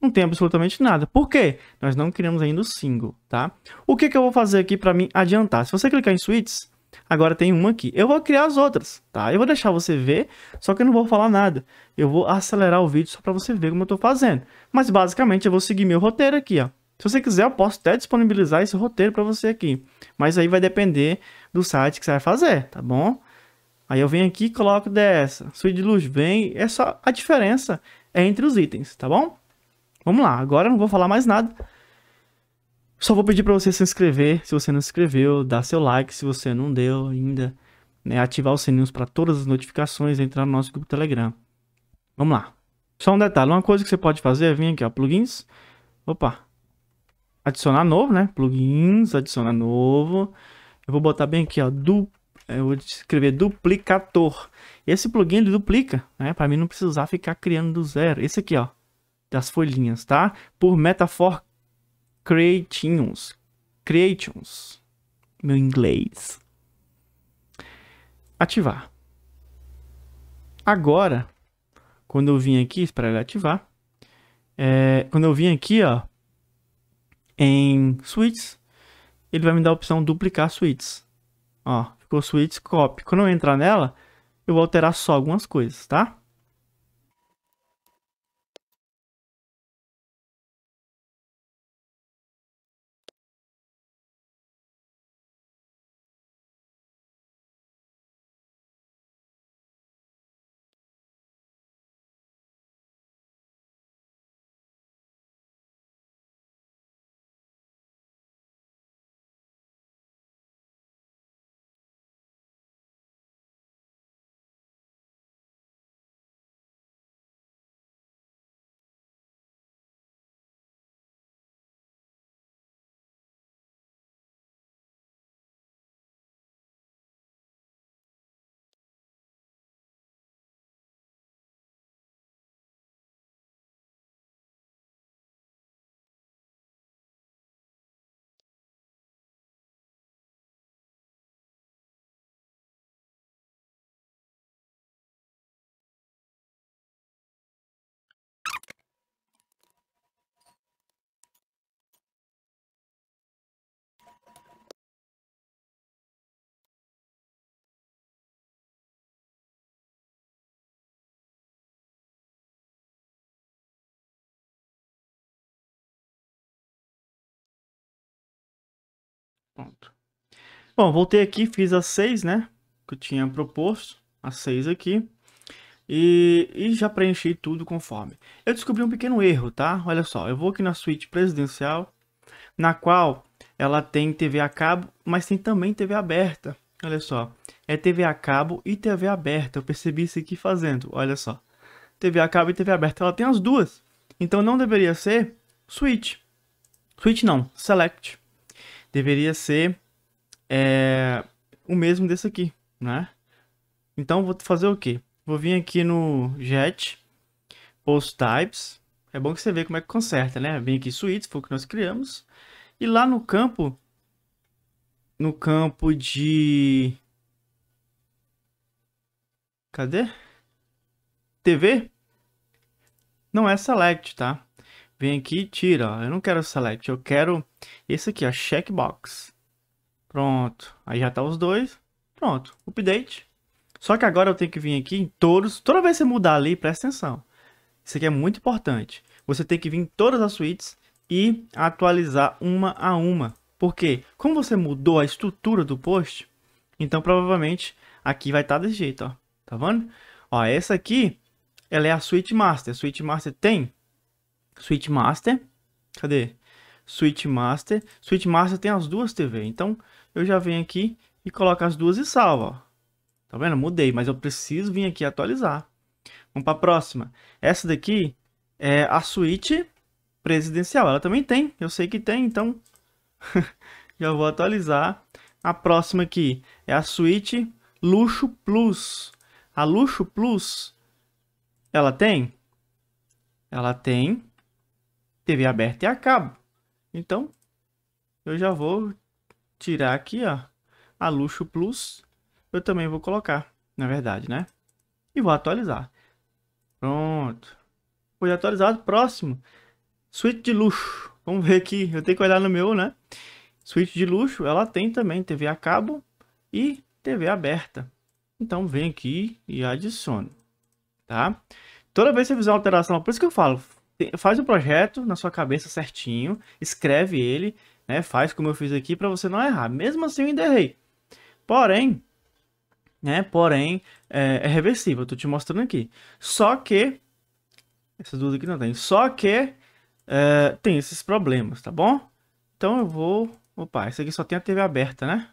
Não tem absolutamente nada. Por quê? Nós não queremos ainda o single, tá? O que, que eu vou fazer aqui para mim adiantar? Se você clicar em suites Agora tem uma aqui. Eu vou criar as outras, tá? Eu vou deixar você ver, só que eu não vou falar nada. Eu vou acelerar o vídeo só para você ver como eu estou fazendo. Mas basicamente eu vou seguir meu roteiro aqui, ó. Se você quiser, eu posso até disponibilizar esse roteiro para você aqui. Mas aí vai depender do site que você vai fazer, tá bom? Aí eu venho aqui e coloco dessa. Suíte de luz vem. É só a diferença é entre os itens, tá bom? Vamos lá. Agora eu não vou falar mais nada. Só vou pedir para você se inscrever, se você não se inscreveu, dar seu like se você não deu ainda, né, ativar os sininhos para todas as notificações, entrar no nosso grupo Telegram. Vamos lá. Só um detalhe, uma coisa que você pode fazer é vir aqui, ó, plugins. Opa. Adicionar novo, né? Plugins, adicionar novo. Eu vou botar bem aqui, ó, du... eu vou escrever duplicator. Esse plugin ele duplica, né? Para mim não precisar ficar criando do zero. Esse aqui, ó, das folhinhas, tá? Por metafor Creations. Creations. Meu inglês. Ativar. Agora, quando eu vim aqui, para ele ativar, é, quando eu vim aqui, ó, em Suites, ele vai me dar a opção duplicar Suites. Ó, ficou Suites copy. Quando eu entrar nela, eu vou alterar só algumas coisas, tá? Pronto. Bom, voltei aqui, fiz as seis, né? Que eu tinha proposto, as seis aqui. E, e já preenchi tudo conforme. Eu descobri um pequeno erro, tá? Olha só, eu vou aqui na suíte presidencial, na qual ela tem TV a cabo, mas tem também TV aberta. Olha só, é TV a cabo e TV aberta. Eu percebi isso aqui fazendo, olha só. TV a cabo e TV aberta, ela tem as duas. Então não deveria ser switch. Switch não, select deveria ser é, o mesmo desse aqui, né? Então, vou fazer o quê? Vou vir aqui no Jet, Post Types. É bom que você vê como é que conserta, né? Vem aqui Suites, foi o que nós criamos. E lá no campo, no campo de... Cadê? TV? Não é Select, tá? Vem aqui e tira. Eu não quero select, eu quero esse aqui, ó, checkbox. Pronto. Aí já tá os dois. Pronto, update. Só que agora eu tenho que vir aqui em todos. Toda vez que você mudar ali, presta atenção. Isso aqui é muito importante. Você tem que vir em todas as suítes e atualizar uma a uma. Porque como você mudou a estrutura do post, então provavelmente aqui vai estar tá desse jeito, ó. Tá vendo? Ó, essa aqui, ela é a suíte master. A suíte master tem Switch Master. Cadê? Switch Master. Switch Master tem as duas TV. Então, eu já venho aqui e coloco as duas e salvo. Ó. Tá vendo? Mudei, mas eu preciso vir aqui atualizar. Vamos para a próxima. Essa daqui é a suíte presidencial. Ela também tem. Eu sei que tem, então [LAUGHS] já vou atualizar. A próxima aqui é a suíte Luxo Plus. A Luxo Plus, ela tem? Ela tem TV aberta e a cabo. Então, eu já vou tirar aqui, ó, a Luxo Plus. Eu também vou colocar, na verdade, né? E vou atualizar. Pronto. Foi atualizado. Próximo. Suíte de luxo. Vamos ver aqui. Eu tenho que olhar no meu, né? Suíte de luxo, ela tem também TV a cabo e TV aberta. Então, vem aqui e adicione, tá? Toda vez que você fizer uma alteração, por isso que eu falo, faz o projeto na sua cabeça certinho, escreve ele, né? Faz como eu fiz aqui para você não errar. Mesmo assim, eu ainda errei. Porém, né? Porém, é, é reversível. Estou te mostrando aqui. Só que essas duas aqui não tem. Só que é, tem esses problemas, tá bom? Então eu vou. Opa, esse aqui só tem a TV aberta, né?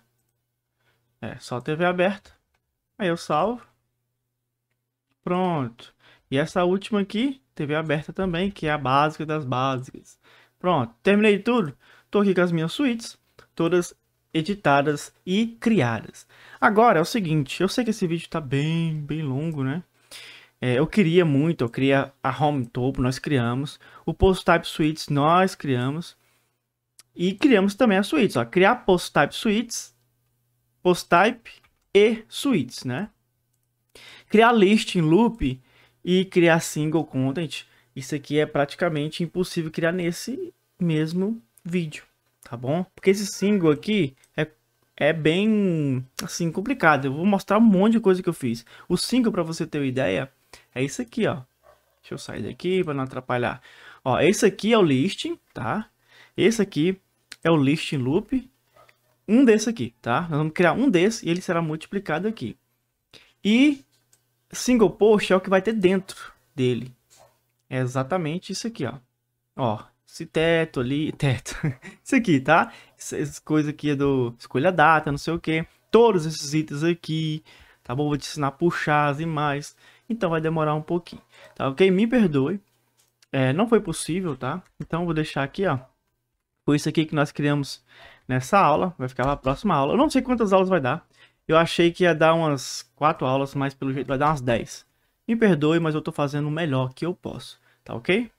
É, só a TV aberta. Aí eu salvo. Pronto. E essa última aqui, TV aberta também, que é a básica das básicas. Pronto, terminei tudo. Tô aqui com as minhas suítes, todas editadas e criadas. Agora é o seguinte, eu sei que esse vídeo tá bem, bem longo, né? É, eu queria muito, eu queria a Home Topo, nós criamos. O Post Type Suites, nós criamos. E criamos também as suítes, ó. Criar Post Type Suites, Post Type e Suites, né? Criar List em Loop e criar single content, isso aqui é praticamente impossível criar nesse mesmo vídeo, tá bom? Porque esse single aqui é, é bem, assim, complicado. Eu vou mostrar um monte de coisa que eu fiz. O single, para você ter uma ideia, é isso aqui, ó. Deixa eu sair daqui para não atrapalhar. Ó, esse aqui é o listing, tá? Esse aqui é o listing loop. Um desse aqui, tá? Nós vamos criar um desse e ele será multiplicado aqui. E single post é o que vai ter dentro dele. É exatamente isso aqui, ó. Ó, esse teto ali, [LAUGHS] teto. isso aqui, tá? Essas coisas aqui é do escolha data, não sei o que. Todos esses itens aqui, tá bom? Vou te ensinar a puxar as imagens. Então vai demorar um pouquinho, tá ok? Me perdoe. É, não foi possível, tá? Então vou deixar aqui, ó. Foi isso aqui que nós criamos nessa aula. Vai ficar para a próxima aula. Eu não sei quantas aulas vai dar. Eu achei que ia dar umas quatro aulas, mas pelo jeito vai dar umas 10. Me perdoe, mas eu tô fazendo o melhor que eu posso, tá ok?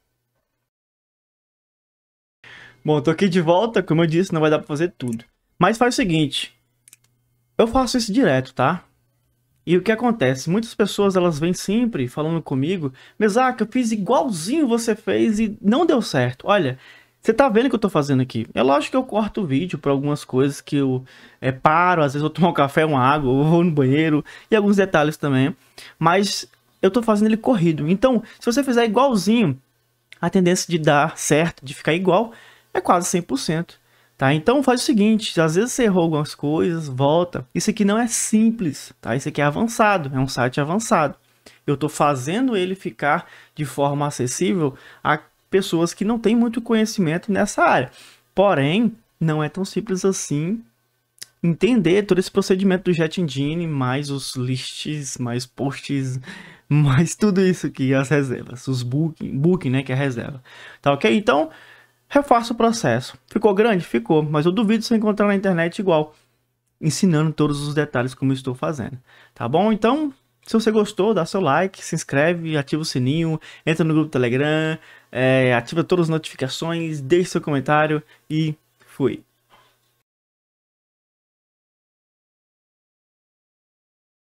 Bom, tô aqui de volta, como eu disse, não vai dar pra fazer tudo. Mas faz o seguinte, eu faço isso direto, tá? E o que acontece? Muitas pessoas elas vêm sempre falando comigo, Mesaka, eu fiz igualzinho você fez e não deu certo. Olha, você tá vendo o que eu tô fazendo aqui? É lógico que eu corto o vídeo para algumas coisas que eu é, paro, às vezes eu [LAUGHS] tomo um café, uma água, eu vou no banheiro e alguns detalhes também. Mas eu tô fazendo ele corrido. Então, se você fizer igualzinho, a tendência de dar certo, de ficar igual, é quase 100%. Tá? Então faz o seguinte, às vezes você errou algumas coisas, volta. Isso aqui não é simples, tá? Isso aqui é avançado, é um site avançado. Eu estou fazendo ele ficar de forma acessível a pessoas que não têm muito conhecimento nessa área. Porém, não é tão simples assim entender todo esse procedimento do Jet Engine, mais os lists, mais posts, [LAUGHS] mais tudo isso que as reservas, os booking, booking, né, que é a reserva. Tá OK? Então, refaça o processo. Ficou grande? Ficou, mas eu duvido se encontrar na internet igual ensinando todos os detalhes como estou fazendo. Tá bom? Então, se você gostou, dá seu like, se inscreve, ativa o sininho, entra no grupo do Telegram, é, ativa todas as notificações, deixe seu comentário e fui.